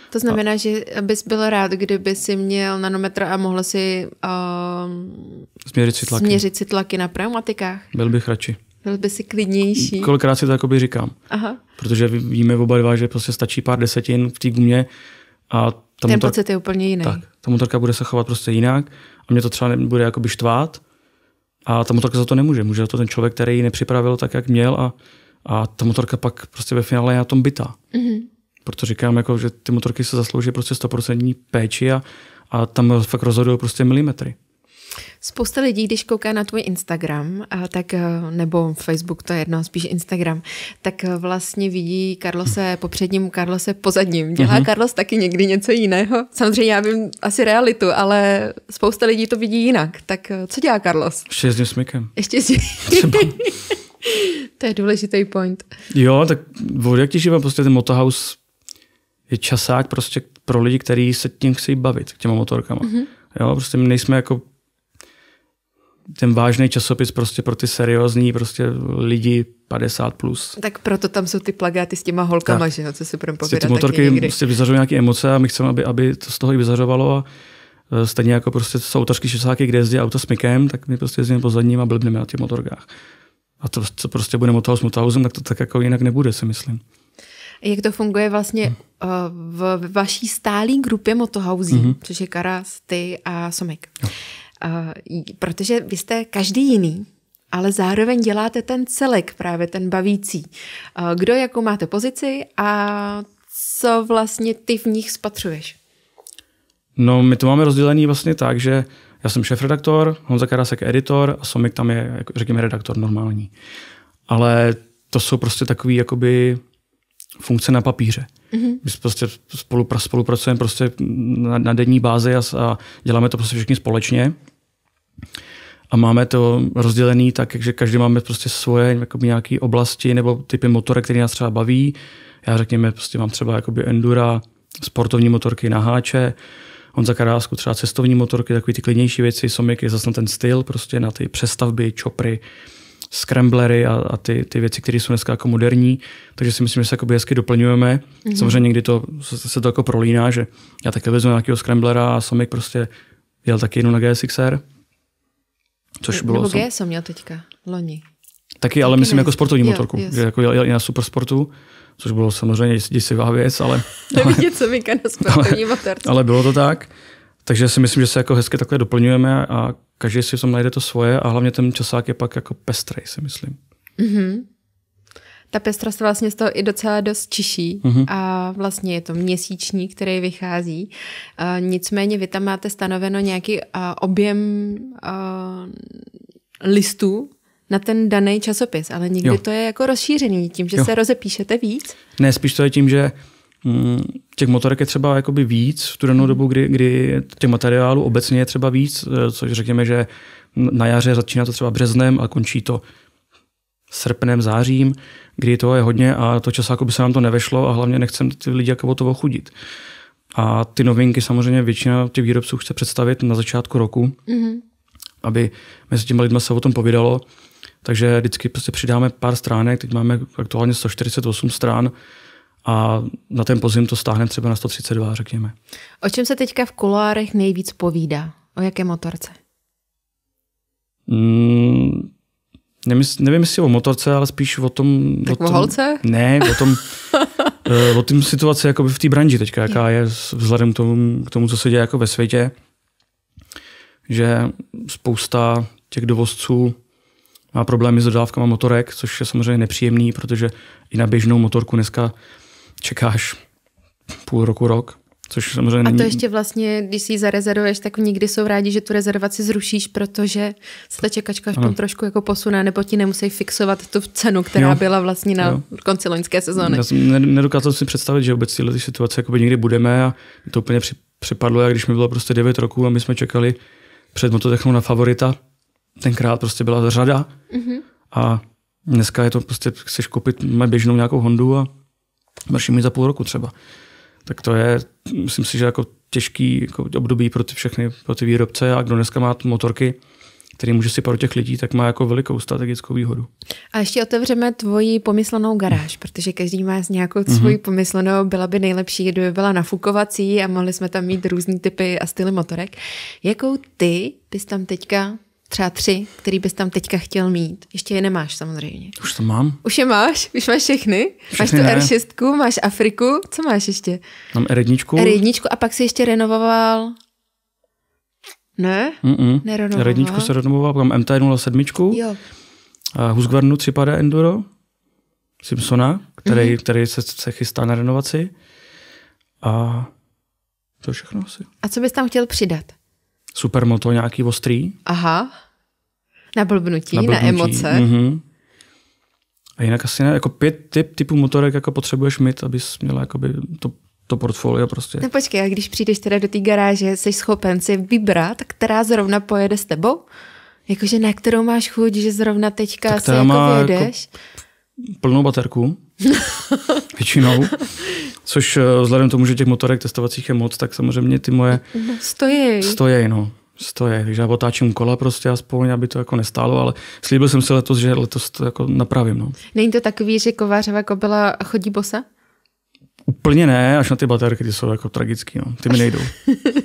[SPEAKER 1] To znamená, a... že bys byl rád, kdyby si měl nanometr a mohl si uh, směřit, si tlaky. směřit si tlaky na pneumatikách. Byl bych radši. Byl by si klidnější.
[SPEAKER 2] Kolikrát si to říkám. Aha. Protože víme oba dva, že prostě stačí pár desetin v té gumě a ta Ten motor... pocit je úplně jiný. Tak, ta motorka bude se chovat prostě jinak a mě to třeba bude jakoby štvát a ta motorka za to nemůže. Může za to ten člověk, který ji nepřipravil tak, jak měl a, a ta motorka pak prostě ve finále je na tom bytá. Mm-hmm. Proto říkám, jako, že ty motorky se zaslouží prostě 100% péči a, a tam fakt rozhodují prostě milimetry.
[SPEAKER 1] Spousta lidí, když kouká na tvůj Instagram, tak eh, nebo Facebook, to je jedno, spíš Instagram, tak eh, vlastně vidí Karlose po předním, Karlose po zadním. Dělá mm-hmm. Karlos taky někdy něco jiného? Samozřejmě já vím asi realitu, ale spousta lidí to vidí jinak. Tak eh, co dělá Karlos? Ještě jezdím s Mikem. Ještě jezdím. to je důležitý point.
[SPEAKER 2] Jo, tak vůbec jak živá, prostě ten motohouse je časák prostě pro lidi, kteří se tím chtějí bavit, těma motorkama. Mm-hmm. Jo, prostě my nejsme jako ten vážný časopis prostě pro ty seriózní prostě lidi 50 plus.
[SPEAKER 1] Tak proto tam jsou ty plagáty s těma holkama, tak. že jo, co si budeme povědat. Ty motorky prostě
[SPEAKER 2] vyzařují nějaké emoce a my chceme, aby, aby to z toho i vyzařovalo a e, stejně jako prostě jsou autařky šesáky, kde jezdí auto s mykem, tak my prostě jezdíme po zadním a blbneme na těch motorkách. A to, co prostě bude s Motohausem, tak to tak jako jinak nebude, si myslím.
[SPEAKER 1] Jak to funguje vlastně hm. e, v vaší stálé grupě motohouzí, mm-hmm. což je Karas, ty a Somek. No protože vy jste každý jiný, ale zároveň děláte ten celek, právě ten bavící. Kdo jakou máte pozici a co vlastně ty v nich spatřuješ?
[SPEAKER 2] No, my to máme rozdělený vlastně tak, že já jsem šéf-redaktor, Honza Karasek editor a Somik tam je, řekněme, redaktor normální. Ale to jsou prostě takové jakoby funkce na papíře. Mm-hmm. My prostě spolupra- spolupracujeme prostě na, na denní bázi a, a děláme to prostě všichni společně. A máme to rozdělený tak, že každý máme prostě svoje jako nějaké oblasti nebo typy motorek, které nás třeba baví. Já řekněme, prostě mám třeba jakoby endura, sportovní motorky na háče, on za karásku třeba cestovní motorky, takový ty klidnější věci, Somik je zase na ten styl, prostě na ty přestavby, čopry, scramblery a, a ty, ty věci, které jsou dneska jako moderní, takže si myslím, že se jakoby hezky doplňujeme. Mm-hmm. Samozřejmě někdy to, se, se to jako prolíná, že já také vezmu nějakého scramblera a Somik prostě jel taky jednu na GSXR, Což bylo... Nebo jsem...
[SPEAKER 1] jsem měl teďka, loni. Taky, ale Taky myslím jako sportovní jo, motorku. jo,
[SPEAKER 2] Jako jel, jel na supersportu, což bylo samozřejmě děsivá věc, ale...
[SPEAKER 1] Nevidět se Mika na sportovní ale, motorce.
[SPEAKER 2] Ale bylo to tak. Takže si myslím, že se jako hezky takhle doplňujeme a každý si v tom najde to svoje a hlavně ten časák je pak jako pestrej, si myslím.
[SPEAKER 1] Mm-hmm ta pestrost vlastně z toho i docela dost čiší mm-hmm. a vlastně je to měsíční, který vychází. Uh, nicméně vy tam máte stanoveno nějaký uh, objem uh, listů na ten daný časopis, ale někdy jo. to je jako rozšířený tím, že jo. se rozepíšete víc.
[SPEAKER 2] Ne, spíš to je tím, že mm, těch motorek je třeba jakoby víc v tu danou mhm. dobu, kdy, kdy těch materiálů obecně je třeba víc, což řekněme, že na jaře začíná to třeba březnem a končí to srpnem, zářím, kdy to je hodně a to časáku by se nám to nevešlo a hlavně nechcem ty lidi jako o to ochudit. A ty novinky samozřejmě většina těch výrobců chce představit na začátku roku, mm-hmm. aby mezi těmi lidma se o tom povídalo. Takže vždycky prostě přidáme pár stránek, teď máme aktuálně 148 strán a na ten pozim to stáhneme třeba na 132, řekněme.
[SPEAKER 1] O čem se teďka v kuloárech nejvíc povídá? O jaké motorce?
[SPEAKER 2] Mm, nemysl, nevím, jestli o motorce, ale spíš o tom... Tak o, tom, holce? Ne, o tom, eh, o tom situaci jakoby v té branži teďka, jaká je vzhledem k tomu, k tomu, co se děje jako ve světě, že spousta těch dovozců má problémy s dodávkama motorek, což je samozřejmě nepříjemný, protože i na běžnou motorku dneska čekáš půl roku, rok což samozřejmě není... A to ještě
[SPEAKER 1] vlastně, když si ji zarezervuješ, tak nikdy jsou rádi, že tu rezervaci zrušíš, protože se ta čekačka aspoň ano. trošku jako posune, nebo ti nemusí fixovat tu cenu, která jo. byla vlastně na jo. konci loňské sezóny. Já
[SPEAKER 2] jsem nedokázal si představit, že vůbec tyhle ty situace jako někdy budeme a to úplně při, přepadlo, jak když mi bylo prostě 9 roků a my jsme čekali před mototechnou na favorita, tenkrát prostě byla řada mm-hmm. a dneska je to prostě, chceš koupit běžnou nějakou Hondu a mrší mi za půl roku třeba tak to je, myslím si, že jako těžký jako období pro ty všechny, pro ty výrobce a kdo dneska má motorky, který může si pro těch lidí, tak má jako velikou strategickou výhodu.
[SPEAKER 1] A ještě otevřeme tvoji pomyslenou garáž, protože každý má z nějakou mm-hmm. svoji mhm. pomyslenou, byla by nejlepší, kdyby byla nafukovací a mohli jsme tam mít různé typy a styly motorek. Jakou ty bys tam teďka třeba tři, který bys tam teďka chtěl mít. Ještě je nemáš samozřejmě. Už to mám. Už je máš? Už máš všechny? všechny máš tu ne. R6, máš Afriku, co máš ještě?
[SPEAKER 2] Mám R1. R1
[SPEAKER 1] a pak si ještě renovoval ne? Mm-mm. Nerenovoval. R1 se
[SPEAKER 2] renovoval, mám MT-07. Jo. A Husqvarnu 3 pada Enduro Simpsona, který, mm-hmm. který se, se chystá na renovaci. A to všechno asi.
[SPEAKER 1] A co bys tam chtěl přidat?
[SPEAKER 2] Supermoto nějaký ostrý.
[SPEAKER 1] Aha. Na blbnutí, na, blbnutí. na emoce.
[SPEAKER 2] Mm-hmm. A jinak asi ne, jako pět typ, typů motorek jako potřebuješ mít, abys měla jakoby to, to portfolio prostě. No
[SPEAKER 1] počkej, a když přijdeš teda do té garáže, jsi schopen si vybrat, která zrovna pojede s tebou? Jakože na kterou máš chuť, že zrovna teďka tak si jako, jako vyjedeš? Jako
[SPEAKER 2] plnou baterku. většinou. Což eh, vzhledem tomu, že těch motorek testovacích je moc, tak samozřejmě ty moje... No, stojí. Stojí, no stoje. je. Takže já otáčím kola prostě aspoň, aby to jako nestálo, ale slíbil jsem si letos, že letos to jako napravím. No.
[SPEAKER 1] Není to takový, že kovářová byla chodí bosa?
[SPEAKER 2] Úplně ne, až na ty baterky, ty jsou jako tragický, no. ty mi nejdou.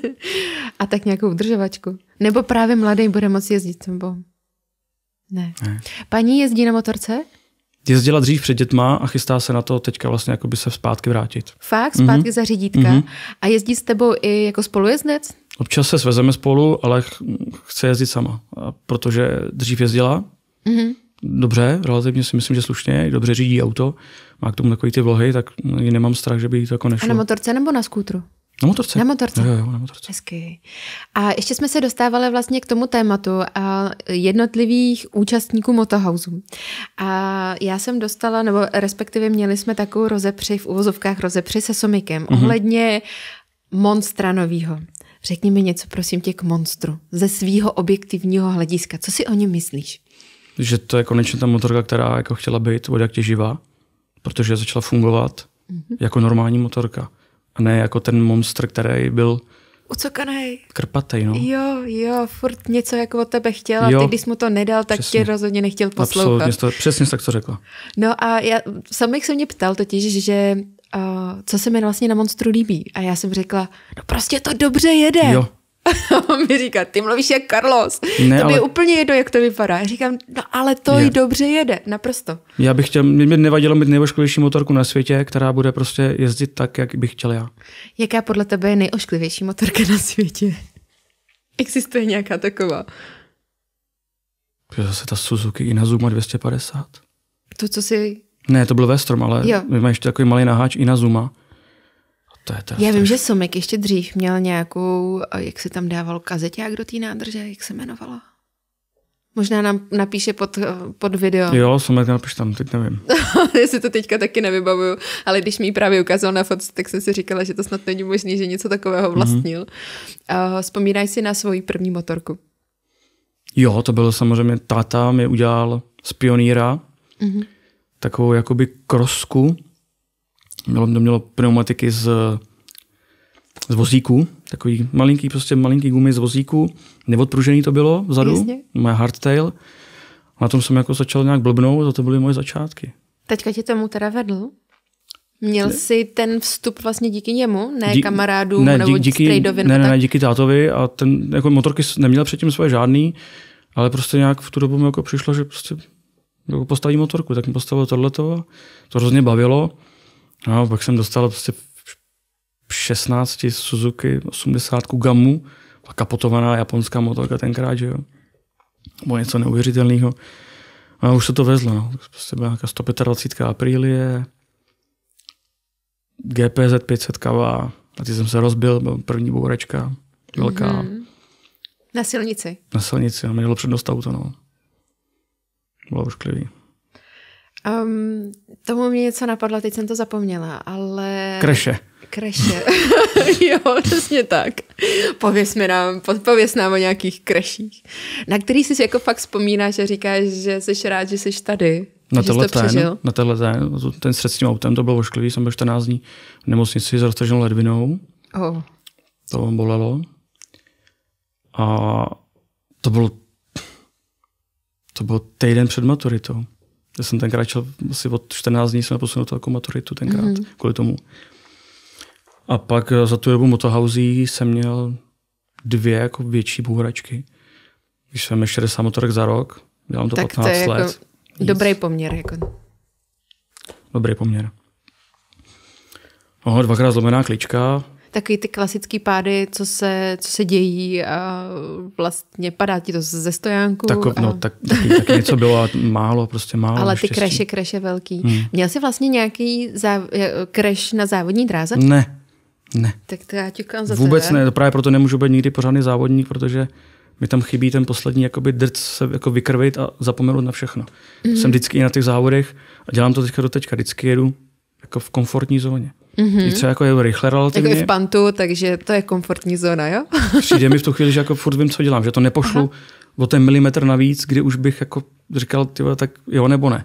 [SPEAKER 1] A tak nějakou udržovačku. Nebo právě mladý bude moci jezdit nebo? Ne. ne. Paní jezdí na motorce?
[SPEAKER 2] Jezdila dřív před dětma a chystá se na to teďka vlastně jako by se zpátky vrátit. Fakt? Zpátky mm-hmm. za řídítka? Mm-hmm.
[SPEAKER 1] A jezdí s tebou i jako spolujezdec?
[SPEAKER 2] Občas se svezeme spolu, ale ch- chce jezdit sama, protože dřív jezdila. Mm-hmm. Dobře, relativně si myslím, že slušně, dobře řídí auto, má k tomu takový ty vlohy, tak nemám strach, že by jí to jako nešlo. A na
[SPEAKER 1] motorce nebo na skútru?
[SPEAKER 2] Na motorce. Na motorce. Jo, jo, na
[SPEAKER 1] motorce. Hezky. A ještě jsme se dostávali vlastně k tomu tématu a jednotlivých účastníků motohouseu. A já jsem dostala, nebo respektive měli jsme takovou rozepři, v uvozovkách rozepři se Somikem, mm-hmm. ohledně Monstra novýho. Řekni mi něco, prosím tě, k monstru. Ze svého objektivního hlediska. Co si o něm myslíš?
[SPEAKER 2] Že to je konečně ta motorka, která jako chtěla být od jak živá, protože začala fungovat mm-hmm. jako normální motorka. A ne jako ten monstr, který byl
[SPEAKER 1] Ucokanej.
[SPEAKER 2] Krpatej, no.
[SPEAKER 1] Jo, jo, furt něco jako od tebe chtěl a ty, když mu to nedal, tak přesně. tě rozhodně nechtěl poslouchat. Absolutně, to,
[SPEAKER 2] přesně tak to řekla.
[SPEAKER 1] No a já, samých se mě ptal totiž, že co se mi vlastně na Monstru líbí. A já jsem řekla, no prostě to dobře jede. Jo. A on mi říká, ty mluvíš jak Carlos. Ne, to ale... je úplně jedno, jak to vypadá. Já říkám, no ale to je. i dobře jede, naprosto.
[SPEAKER 2] Já bych chtěl, mě nevadilo mít nejošklivější motorku na světě, která bude prostě jezdit tak, jak bych chtěl já.
[SPEAKER 1] Jaká podle tebe je nejošklivější motorka na světě? Existuje nějaká taková?
[SPEAKER 2] Je zase ta Suzuki Inazuma 250.
[SPEAKER 1] To, co si
[SPEAKER 2] ne, to byl Vestrom, ale jo. my máme ještě takový malý naháč i na Zuma. To je teda Já vím,
[SPEAKER 1] že Somek ještě dřív měl nějakou, jak se tam dával kazeták do té nádrže, jak se jmenovala? Možná nám napíše pod, pod video. Jo, Somek napiš tam, teď nevím. Já si to teďka taky nevybavuju, ale když mi ji právě ukázal na fotce, tak jsem si říkala, že to snad není možné, že něco takového mhm. vlastnil. Mm-hmm. Uh, vzpomínaj si na svoji první motorku?
[SPEAKER 2] Jo, to bylo samozřejmě, táta mi udělal z pioníra, mm-hmm takovou jakoby krosku. Mělo, to mělo pneumatiky z, z vozíku, takový malinký, prostě malinký gumy z vozíku. Neodpružený to bylo vzadu, Jasně. moje hardtail. Na tom jsem jako začal nějak blbnout a to byly moje začátky.
[SPEAKER 1] Teďka tě tomu teda vedl? Měl jsi ten vstup vlastně díky němu, ne Dí, kamarádům ne, nebo díky, Ne, ne,
[SPEAKER 2] ne, díky tátovi a ten jako motorky neměl předtím svoje žádný, ale prostě nějak v tu dobu mi jako přišlo, že prostě jako postaví motorku, tak mi postavil tohleto, to hrozně bavilo. No, pak jsem dostal prostě 16 Suzuki 80 Gamu, a kapotovaná japonská motorka tenkrát, že jo. Bylo něco neuvěřitelného. No, a už se to vezlo, no. Prostě byla nějaká 125 aprílie, GPZ 500 kava, a ty jsem se rozbil, byl první bourečka,
[SPEAKER 1] velká. Mm-hmm. Na silnici.
[SPEAKER 2] Na silnici, a no, mělo přednost auto, no bylo ošklivý. Um,
[SPEAKER 1] ehm, tomu mě něco napadlo, teď jsem to zapomněla, ale... Kreše. Kreše. jo, přesně tak. Pověz, mi nám, pověz nám o nějakých kreších, na který jsi jako fakt vzpomínáš že říkáš, že jsi rád, že jsi tady. Na tenhle, ten,
[SPEAKER 2] na tenhle ten, ten střed s tím autem, to bylo ošklivý, jsem byl 14 dní v nemocnici s roztrženou ledvinou. Oh. To bolelo. A to bylo to bylo týden před maturitou. Já jsem tenkrát šel, asi od 14 dní jsem posunul to jako maturitu tenkrát, mm-hmm. kvůli tomu. A pak eh, za tu dobu motohauzí jsem měl dvě jako větší bůhračky. Když jsem 60 motorek za rok, dělám to tak 15 to je jako let. Jako
[SPEAKER 1] dobrý poměr. Jako.
[SPEAKER 2] Dobrý poměr. No, dvakrát zlomená klička,
[SPEAKER 1] taky ty klasické pády, co se, co se dějí a vlastně padá ti to ze stojánku. Tak, a... no, tak, tak taky něco
[SPEAKER 2] bylo a málo, prostě málo. Ale ty kreše, kreše velký. Hmm.
[SPEAKER 1] Měl jsi vlastně nějaký záv... kreš eh, na závodní dráze? Ne, ne. Tak to já ťukám za Vůbec tebe. ne,
[SPEAKER 2] právě proto nemůžu být nikdy pořádný závodník, protože mi tam chybí ten poslední jakoby drc se jako vykrvit a zapomenout na všechno. Mm-hmm. Jsem vždycky i na těch závodech a dělám to teďka do teďka. Vždycky jedu jako v komfortní zóně. Mm-hmm. I třeba jako je rychle jako relativně. Jako i v
[SPEAKER 1] pantu, takže to je komfortní zóna, jo?
[SPEAKER 2] Přijde mi v tu chvíli, že jako furt vím, co dělám, že to nepošlu Aha. o ten milimetr navíc, kdy už bych jako říkal, tyhle, tak jo nebo ne.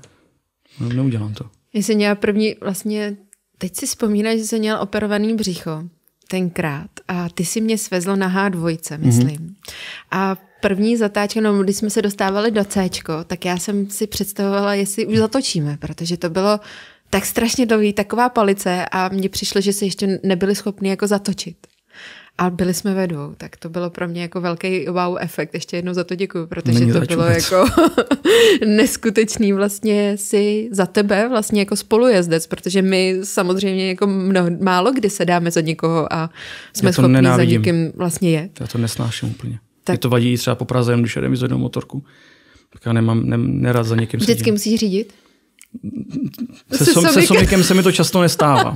[SPEAKER 2] No, neudělám to.
[SPEAKER 1] Já jsem měla první, vlastně, teď si vzpomínáš, že jsem měla operovaný břicho tenkrát a ty si mě svezlo na H2, mhm. myslím. Mm-hmm. A první zatáčka, no když jsme se dostávali do C, tak já jsem si představovala, jestli už zatočíme, protože to bylo tak strašně dlouhý, taková palice a mně přišlo, že se ještě nebyli schopni jako zatočit. A byli jsme ve dvou, tak to bylo pro mě jako velký wow efekt. Ještě jednou za to děkuji, protože Není to bylo jako neskutečný vlastně si za tebe vlastně jako spolujezdec, protože my samozřejmě jako mnoho, málo kdy se dáme za někoho a jsme schopni nenávidím. za někým vlastně je.
[SPEAKER 2] Já to nesnáším úplně. Tak. Mě to vadí třeba po Praze, když jdeme za jednou motorku. Tak já nemám, nem nerad za někým Vždycky sedím.
[SPEAKER 1] musíš řídit? se, som, se Somikem se mi
[SPEAKER 2] to často nestává.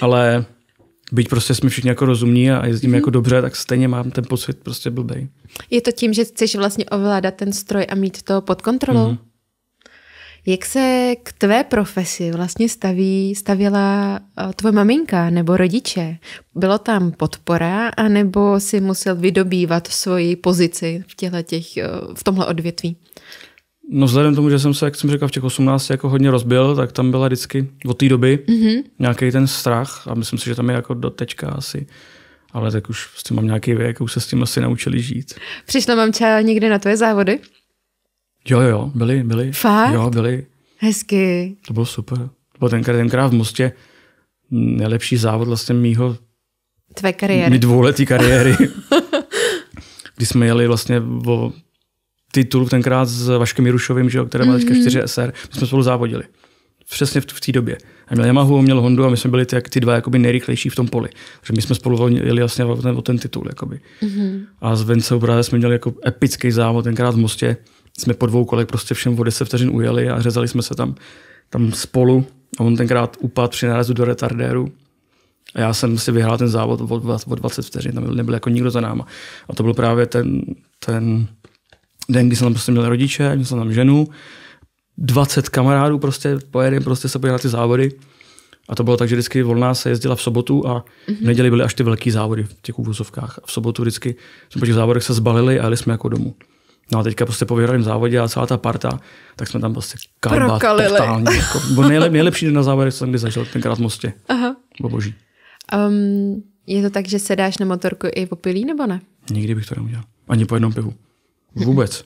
[SPEAKER 2] Ale byť prostě jsme všichni jako rozumní a jezdíme mm. jako mhm. dobře, tak stejně mám ten pocit prostě blbej.
[SPEAKER 1] Je to tím, že chceš vlastně ovládat ten stroj a mít to pod kontrolou? Mm. Jak se k tvé profesi vlastně staví, stavěla eh, tvoje maminka nebo rodiče? Bylo tam podpora, anebo si musel vydobývat svoji pozici v, těch, eh, v tomhle odvětví?
[SPEAKER 2] No vzhledem tomu, že jsem se, jak jsem říkal, v těch 18 jako hodně rozbil, tak tam byla vždycky od té doby mm-hmm. nějaký ten strach a myslím si, že tam je jako do tečka asi. Ale tak už s tím mám nějaký věk, už se s tím asi naučili žít.
[SPEAKER 1] Přišla mamča někdy na tvoje závody?
[SPEAKER 2] Jo, jo, byli, byli. Fakt? Jo, byli.
[SPEAKER 1] Hezky.
[SPEAKER 2] To bylo super. To byl tenkrát, tenkrát v Mostě nejlepší závod vlastně mýho...
[SPEAKER 3] Tvé kariéry.
[SPEAKER 1] Mý
[SPEAKER 2] dvouletý kariéry. kdy jsme jeli vlastně o titul tenkrát s Vaškem Jirušovým, že, které má teďka 4 mhm. SR. My jsme spolu závodili. Přesně v, v té době. A měl Yamahu, měl Hondu a my jsme byli ty, ty dva jakoby nejrychlejší v tom poli. Takže my jsme spolu jeli vlastně o ten, o ten titul. Jakoby. Mm-hmm. A s Vencou právě jsme měli jako epický závod tenkrát v Mostě. Jsme po dvou kolech prostě všem o 10 vteřin ujeli a řezali jsme se tam, tam spolu. A on tenkrát upadl při nárazu do retardéru. A já jsem si vyhrál ten závod o 20 vteřin, tam nebyl jako nikdo za náma. A to byl právě ten, ten den, kdy jsem tam prostě měl rodiče, měl jsem tam ženu, 20 kamarádů prostě, pojedeme prostě se na ty závody. A to bylo tak, že vždycky volná se jezdila v sobotu a mhm. v neděli byly až ty velké závody v těch úvozovkách. A v sobotu vždycky jsme po těch závodech se zbalili a jeli jsme jako domů. No a teďka prostě po vyhraném závodě a celá ta parta, tak jsme tam prostě kalba totálně. Jako, bo nejlep, nejlepší den na závodech, co jsem kdy zažil, tenkrát v Mostě. Aha. Bylo boží.
[SPEAKER 1] Um, je to tak, že sedáš na motorku i popilí, nebo ne?
[SPEAKER 2] Nikdy bych to neudělal. Ani po jednom pivu. Vůbec.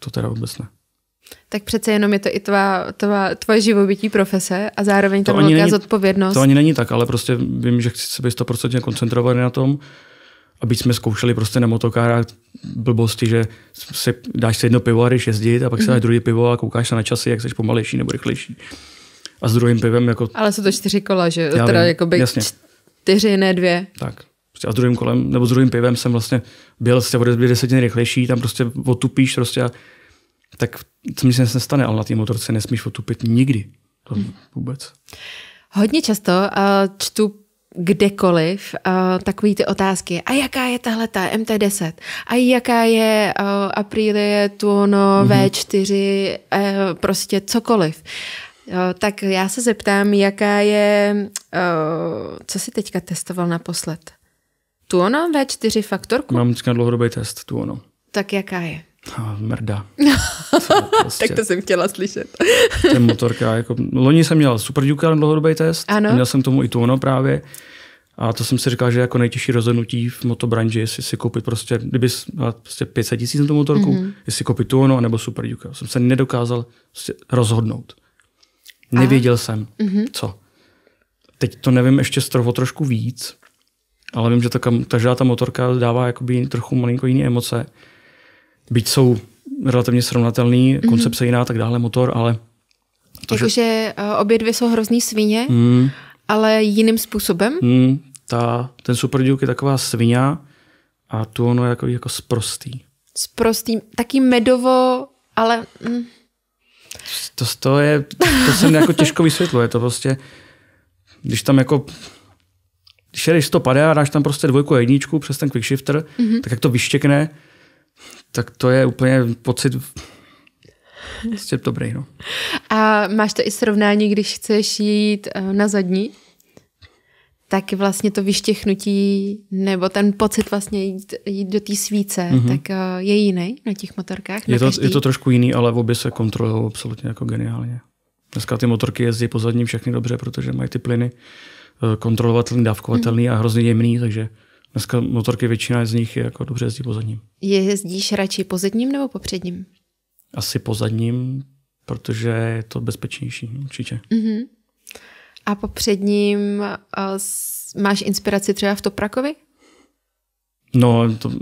[SPEAKER 2] To teda vůbec ne.
[SPEAKER 1] Tak přece jenom je to i tvá, tvá, tvoje živobytí profese a zároveň to ta velká není, zodpovědnost. To
[SPEAKER 2] ani není tak, ale prostě vím, že chci se být stoprocentně koncentrovaný na tom, aby jsme zkoušeli prostě na motokárách blbosti, že si dáš si jedno pivo a jdeš jezdit a pak si dáš mhm. druhé pivo a koukáš se na časy, jak jsi pomalejší nebo rychlejší. A s druhým pivem jako...
[SPEAKER 1] Ale jsou to čtyři kola, že? Já teda vím, jako by jasně. čtyři, ne dvě.
[SPEAKER 2] Tak. Prostě a s druhým kolem nebo s druhým pivem jsem vlastně byl se o desetiny rychlejší, tam prostě otupíš prostě a tak co mi se nestane, ale na té motorce nesmíš otupit nikdy. To mhm. vůbec.
[SPEAKER 1] Hodně často uh, čtu kdekoliv uh, takový ty otázky. A jaká je tahle ta MT10? A jaká je uh, Aprilie Tuono mm-hmm. V4? Uh, prostě cokoliv. Uh, tak já se zeptám, jaká je, uh, co jsi teďka testoval naposled? Tu ono, V4 faktorku?
[SPEAKER 2] Mám vždycky na dlouhodobý test, tu ono.
[SPEAKER 1] Tak jaká je?
[SPEAKER 2] Oh, mrda. No,
[SPEAKER 1] prostě. tak to jsem chtěla slyšet.
[SPEAKER 2] Ten motorka, jako, loni jsem měl super Duke na dlouhodobý test, ano. měl jsem tomu i tu ono právě. A to jsem si říkal, že jako nejtěžší rozhodnutí v motobranži, jestli si koupit prostě, kdyby prostě 500 tisíc na tu motorku, mm-hmm. jestli koupit tu ono, nebo Super Duke. Jsem se nedokázal prostě rozhodnout. Nevěděl Aha. jsem, mm-hmm. co. Teď to nevím ještě z trošku víc, ale vím, že ta, každá ta motorka dává jakoby trochu malinko jiné emoce. Byť jsou relativně srovnatelný, mm-hmm. koncepce jiná, tak dále, motor, ale... To, Takže
[SPEAKER 1] že... Eh, obě dvě jsou hrozný svině, mm. ale jiným způsobem?
[SPEAKER 2] Mm, ta, ten Super Duke je taková svině a tu ono je jako, jako sprostý.
[SPEAKER 1] Sprostý, taký medovo, ale... Mm.
[SPEAKER 2] To, to, je, to se jako těžko vysvětluje, to prostě, když tam jako když jedeš padá a dáš tam prostě dvojku a jedničku přes ten quick shifter, mm-hmm. tak jak to vyštěkne, tak to je úplně pocit prostě dobrý. No.
[SPEAKER 1] A máš to i srovnání, když chceš jít eh, na zadní? tak vlastně to vyštěchnutí nebo ten pocit vlastně jít, jít do té svíce, mm-hmm. tak eh, je jiný na těch motorkách? Je to, každý. je to
[SPEAKER 2] trošku jiný, ale obě se kontrolují absolutně jako geniálně. Dneska ty motorky jezdí po zadním všechny dobře, protože mají ty plyny, Eh, kontrolovatelný, dávkovatelný mm. a hrozně jemný, takže dneska motorky většina z nich je jako dobře jezdí po zadním.
[SPEAKER 1] Je jezdíš radši po zadním nebo po předním?
[SPEAKER 2] Asi po zadním, protože je to bezpečnější no, určitě.
[SPEAKER 1] Mm-hmm. A po předním uh, máš inspiraci třeba v Toprakovi?
[SPEAKER 2] No, to,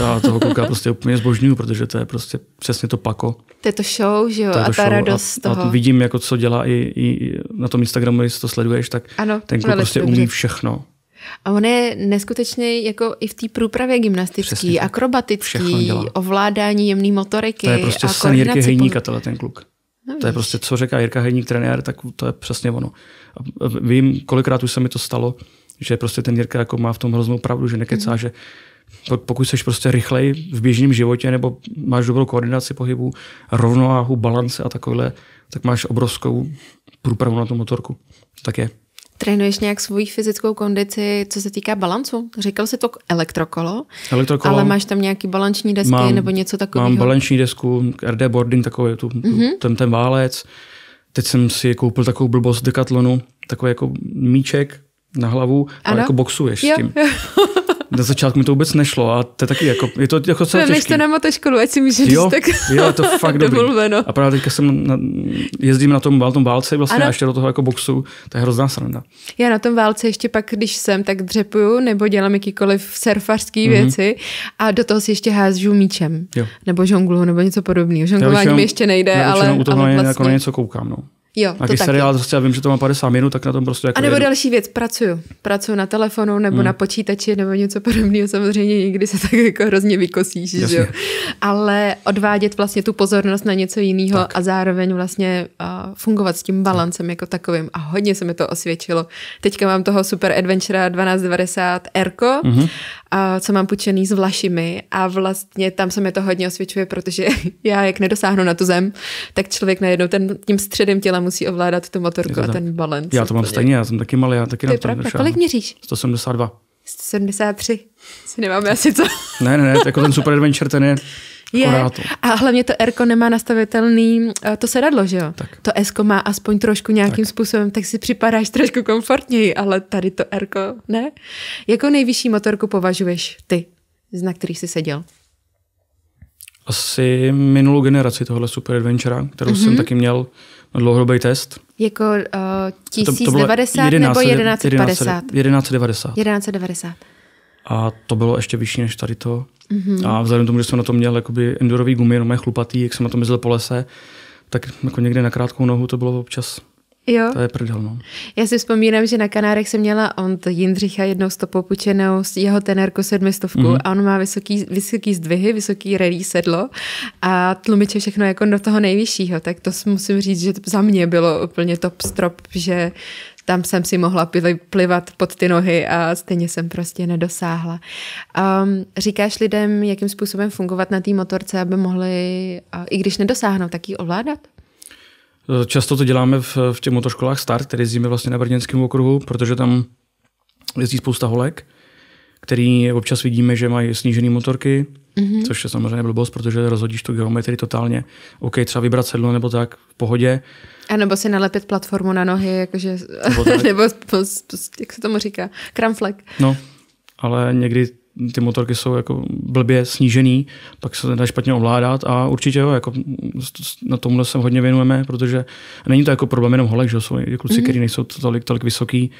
[SPEAKER 2] já toho kluka prostě úplně zbožňuju, protože to je prostě přesně to pako.
[SPEAKER 1] To je to show, že jo, to a ta show. radost a, toho. A
[SPEAKER 2] vidím, jako co dělá i, i na tom Instagramu, jestli to sleduješ, tak ano, ten kluk prostě dobře. umí všechno.
[SPEAKER 1] A on je neskutečně jako i v té průpravě gymnastický, Přesně. akrobatický, ovládání jemný motoriky. To je prostě sen Jirky Hejníka,
[SPEAKER 2] tohle ten kluk. No, to je prostě, co říká Jirka Hejník, trenér, tak to je přesně ono. A vím, kolikrát už se mi to stalo, že prostě ten Jirka jako má v tom hroznou pravdu, že nekecá, mm-hmm. že pokud jsi prostě rychlej v běžném životě nebo máš dobrou koordinaci pohybu, rovnováhu, balance a takovéhle, tak máš obrovskou průpravu na tu motorku. Tak je.
[SPEAKER 1] Trénuješ nějak svoji fyzickou kondici, co se týká balancu? Říkal jsi to elektrokolo,
[SPEAKER 2] elektrokolo ale máš
[SPEAKER 1] tam nějaký balanční desky mám, nebo něco takového? Mám
[SPEAKER 2] balanční desku, RD boarding, takový tu, mm-hmm. ten, ten válec. Teď jsem si koupil takovou blbost Decathlonu, takový jako míček na hlavu, ano? ale jako boxuješ jo. s tím. Na začátku mi to vůbec nešlo a to je taky jako, je to jako celé těžké. to na
[SPEAKER 1] motoškolu, ať si můžeš jo, tak jo, to fakt dobrý. Domluveno.
[SPEAKER 2] A právě teďka jsem na, jezdím na tom, na tom válce vlastně ano. a ještě do toho jako boxu, to je hrozná sranda.
[SPEAKER 1] Já na tom válce ještě pak, když jsem, tak dřepuju nebo dělám jakýkoliv surfařský mm-hmm. věci a do toho si ještě házžu míčem. Jo. Nebo žongluho, nebo něco podobného. Žonglování mi ještě nejde, Já ale, ale vlastně... jako na vlastně- něco koukám, no. Jo, to taky. seriál,
[SPEAKER 2] prostě já vím, že to má 50 minut, tak na tom prostě jako A nebo jedu. další
[SPEAKER 1] věc, pracuju. Pracuju na telefonu nebo hmm. na počítači nebo něco podobného. Samozřejmě někdy se tak jako hrozně vykosíš, Jasně. že? Ale odvádět vlastně tu pozornost na něco jiného a zároveň vlastně uh, fungovat s tím balancem jako takovým. A hodně se mi to osvědčilo. Teďka mám toho Super Adventure 1290 Erko mm-hmm co mám půjčený s Vlašimi a vlastně tam se mi to hodně osvědčuje, protože já jak nedosáhnu na tu zem, tak člověk najednou ten, tím středem těla musí ovládat tu motorku a ten balans. Já to mám stejně,
[SPEAKER 2] já jsem taky malý, já taky Ty na to Kolik měříš? 172.
[SPEAKER 1] 173. Si nemáme asi co.
[SPEAKER 2] ne, ne, ne, jako ten Super Adventure, ten je je.
[SPEAKER 1] A hlavně to Rko nemá nastavitelný eh, to sedadlo, že jo? Tak. To Sko má aspoň trošku nějakým tak. způsobem, tak si připadáš trošku komfortněji, ale tady to Rko ne. Jakou nejvyšší motorku považuješ ty, na který jsi seděl?
[SPEAKER 2] Asi minulou generaci tohle Super Adventure, kterou mm-hmm. jsem mhm. taky měl na dlouhodobý test.
[SPEAKER 1] Jako uh, eh, 1090 to, to nebo 1150? 1190. 1190
[SPEAKER 2] a to bylo ještě vyšší než tady to. Mm-hmm. A vzhledem k tomu, že jsem na tom měl jakoby endurový gumy, jenom chlupatý, jak jsem na tom jezdil po lese, tak jako někde na krátkou nohu to bylo občas
[SPEAKER 1] Jo. To je prdel, no. Já si vzpomínám, že na Kanárech jsem měla on to Jindřicha jednou stopou pučenou, jeho tenérku sedmistovku mm-hmm. a on má vysoký, vysoký zdvihy, vysoký relí sedlo a tlumiče všechno jako do toho nejvyššího, tak to musím říct, že za mě bylo úplně top strop, že tam jsem si mohla plivat pod ty nohy a stejně jsem prostě nedosáhla. Um, říkáš lidem, jakým způsobem fungovat na té motorce, aby mohli, i když nedosáhnou, tak ji ovládat?
[SPEAKER 2] Často to děláme v, v těch motoškolách Start, které jezdíme vlastně na brněnském okruhu, protože tam jezdí spousta holek, který občas vidíme, že mají snížené motorky, mm-hmm. což je samozřejmě blbost, protože rozhodíš tu geometrii totálně. OK, třeba vybrat sedlo nebo tak, v pohodě.
[SPEAKER 1] A nebo si nalepit platformu na nohy, jakože, nebo, nebo jak se tomu říká, kramflek.
[SPEAKER 2] No, ale někdy ty motorky jsou jako blbě snížený, pak se nedá špatně ovládat a určitě jo, jako na tomhle se hodně věnujeme, protože není to jako problém jenom holek, že jsou kluci, mm-hmm. kteří nejsou tolik, tolik vysoký,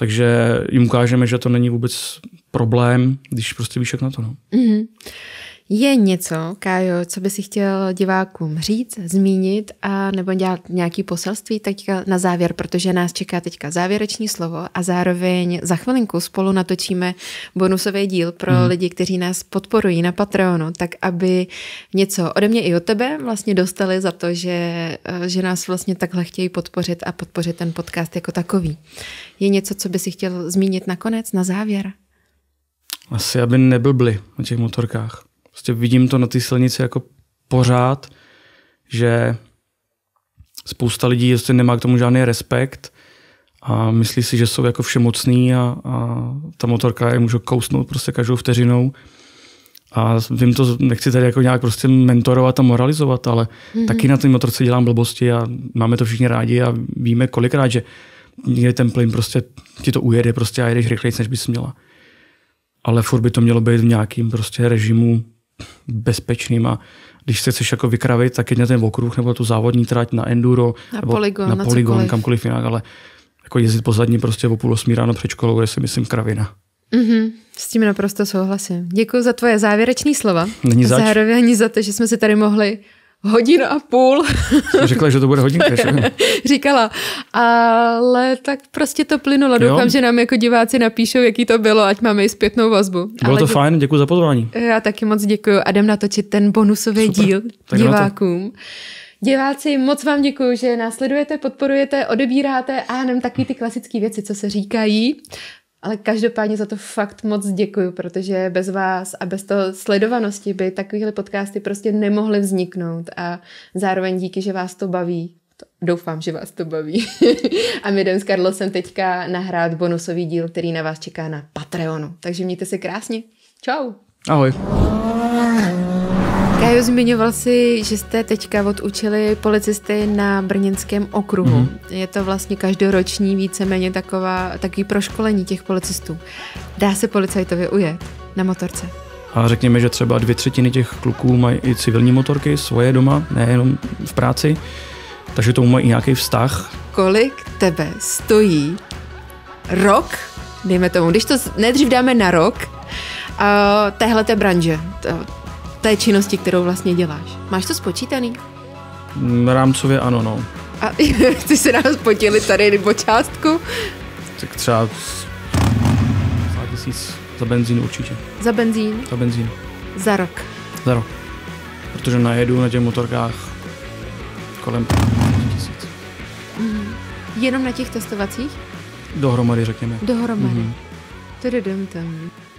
[SPEAKER 2] takže jim ukážeme, že to není vůbec problém, když prostě víš jak na to. No.
[SPEAKER 1] Mm-hmm. Je něco, Kájo, co by si chtěl divákům říct, zmínit a nebo dělat nějaký poselství teďka na závěr, protože nás čeká teďka závěreční slovo a zároveň za chvilinku spolu natočíme bonusový díl pro hmm. lidi, kteří nás podporují na Patreonu, tak aby něco ode mě i od tebe vlastně dostali za to, že, eh, že nás vlastně takhle chtějí podpořit a podpořit ten podcast jako takový. Je něco, co by si chtěl zmínit nakonec, na závěr?
[SPEAKER 2] Asi, aby neblbli na těch motorkách. Prostě vidím to na té silnici jako pořád, že spousta lidí prostě nemá k tomu žádný respekt a myslí si, že jsou jako všemocný a, a ta motorka je může kousnout prostě každou vteřinou. A vím to, nechci tady jako nějak prostě mentorovat a moralizovat, ale mm-hmm. taky na té motorce dělám blbosti a máme to všichni rádi a víme kolikrát, že někde ten plyn prostě ti to ujede prostě a jedeš rychleji, než bys měla. Ale furt by to mělo být v nějakým prostě režimu bezpečným a když se chceš jako vykravit, tak jedně ten okruh nebo tu závodní trať na enduro, na nebo polygon, na, na polygon, kamkoliv jinak, ale jako jezdit pozadní prostě o půl osmí ráno před školou, je si myslím kravina.
[SPEAKER 1] Mm-hmm. S tím naprosto souhlasím. Děkuji za tvoje závěrečné slova. Není zač. Zároveň za to, že jsme si tady mohli hodinu a půl.
[SPEAKER 2] Řekla, že to bude hodinka, že?
[SPEAKER 1] Říkala, ale tak prostě to plynulo. Doufám, že nám jako diváci napíšou, jaký to bylo, ať máme i zpětnou vazbu. Bylo ale to dě... fajn,
[SPEAKER 2] děkuji za pozvání.
[SPEAKER 1] Já taky moc děkuji a jdem natočit ten bonusový Super. díl tak divákům. Diváci, moc vám děkuji, že následujete, podporujete, odebíráte a nem takový ty klasické věci, co se říkají. Ale každopádně za to fakt moc děkuji, protože bez vás a bez toho sledovanosti by takovéhle podcasty prostě nemohly vzniknout a zároveň díky, že vás to baví. To Doufám, že vás to baví. a my jdem s Karlosem teďka nahrát bonusový díl, který na vás čeká na Patreonu. Takže mějte se krásně. Čau. Ahoj. Kájo, zmiňoval si, že jste teďka odučili policisty na Brněnském okruhu. Mm-hmm. Je to vlastně každoroční víceméně taková, takový proškolení těch policistů. Dá se policajtovi ujet na motorce?
[SPEAKER 2] A řekněme, že třeba dvě třetiny těch kluků mají i civilní motorky, svoje doma, nejenom v práci, takže tomu mají i nějaký vztah.
[SPEAKER 1] Kolik tebe stojí rok, dejme tomu, když to nejdřív dáme na rok, uh, téhleté branže, to, té činnosti, kterou vlastně děláš. Máš to spočítaný?
[SPEAKER 2] Mm, rámcově ano, no.
[SPEAKER 1] A ty se nás podělit tady nebo částku?
[SPEAKER 2] Tak třeba 50 tisíc za benzín určitě. Za benzín? Za benzín. Za rok? Za rok. Protože najedu na těch motorkách kolem tisíc.
[SPEAKER 1] Mm-hmm. Jenom na těch testovacích?
[SPEAKER 2] Dohromady, řekněme. Dohromady.
[SPEAKER 1] Mm-hmm. tam.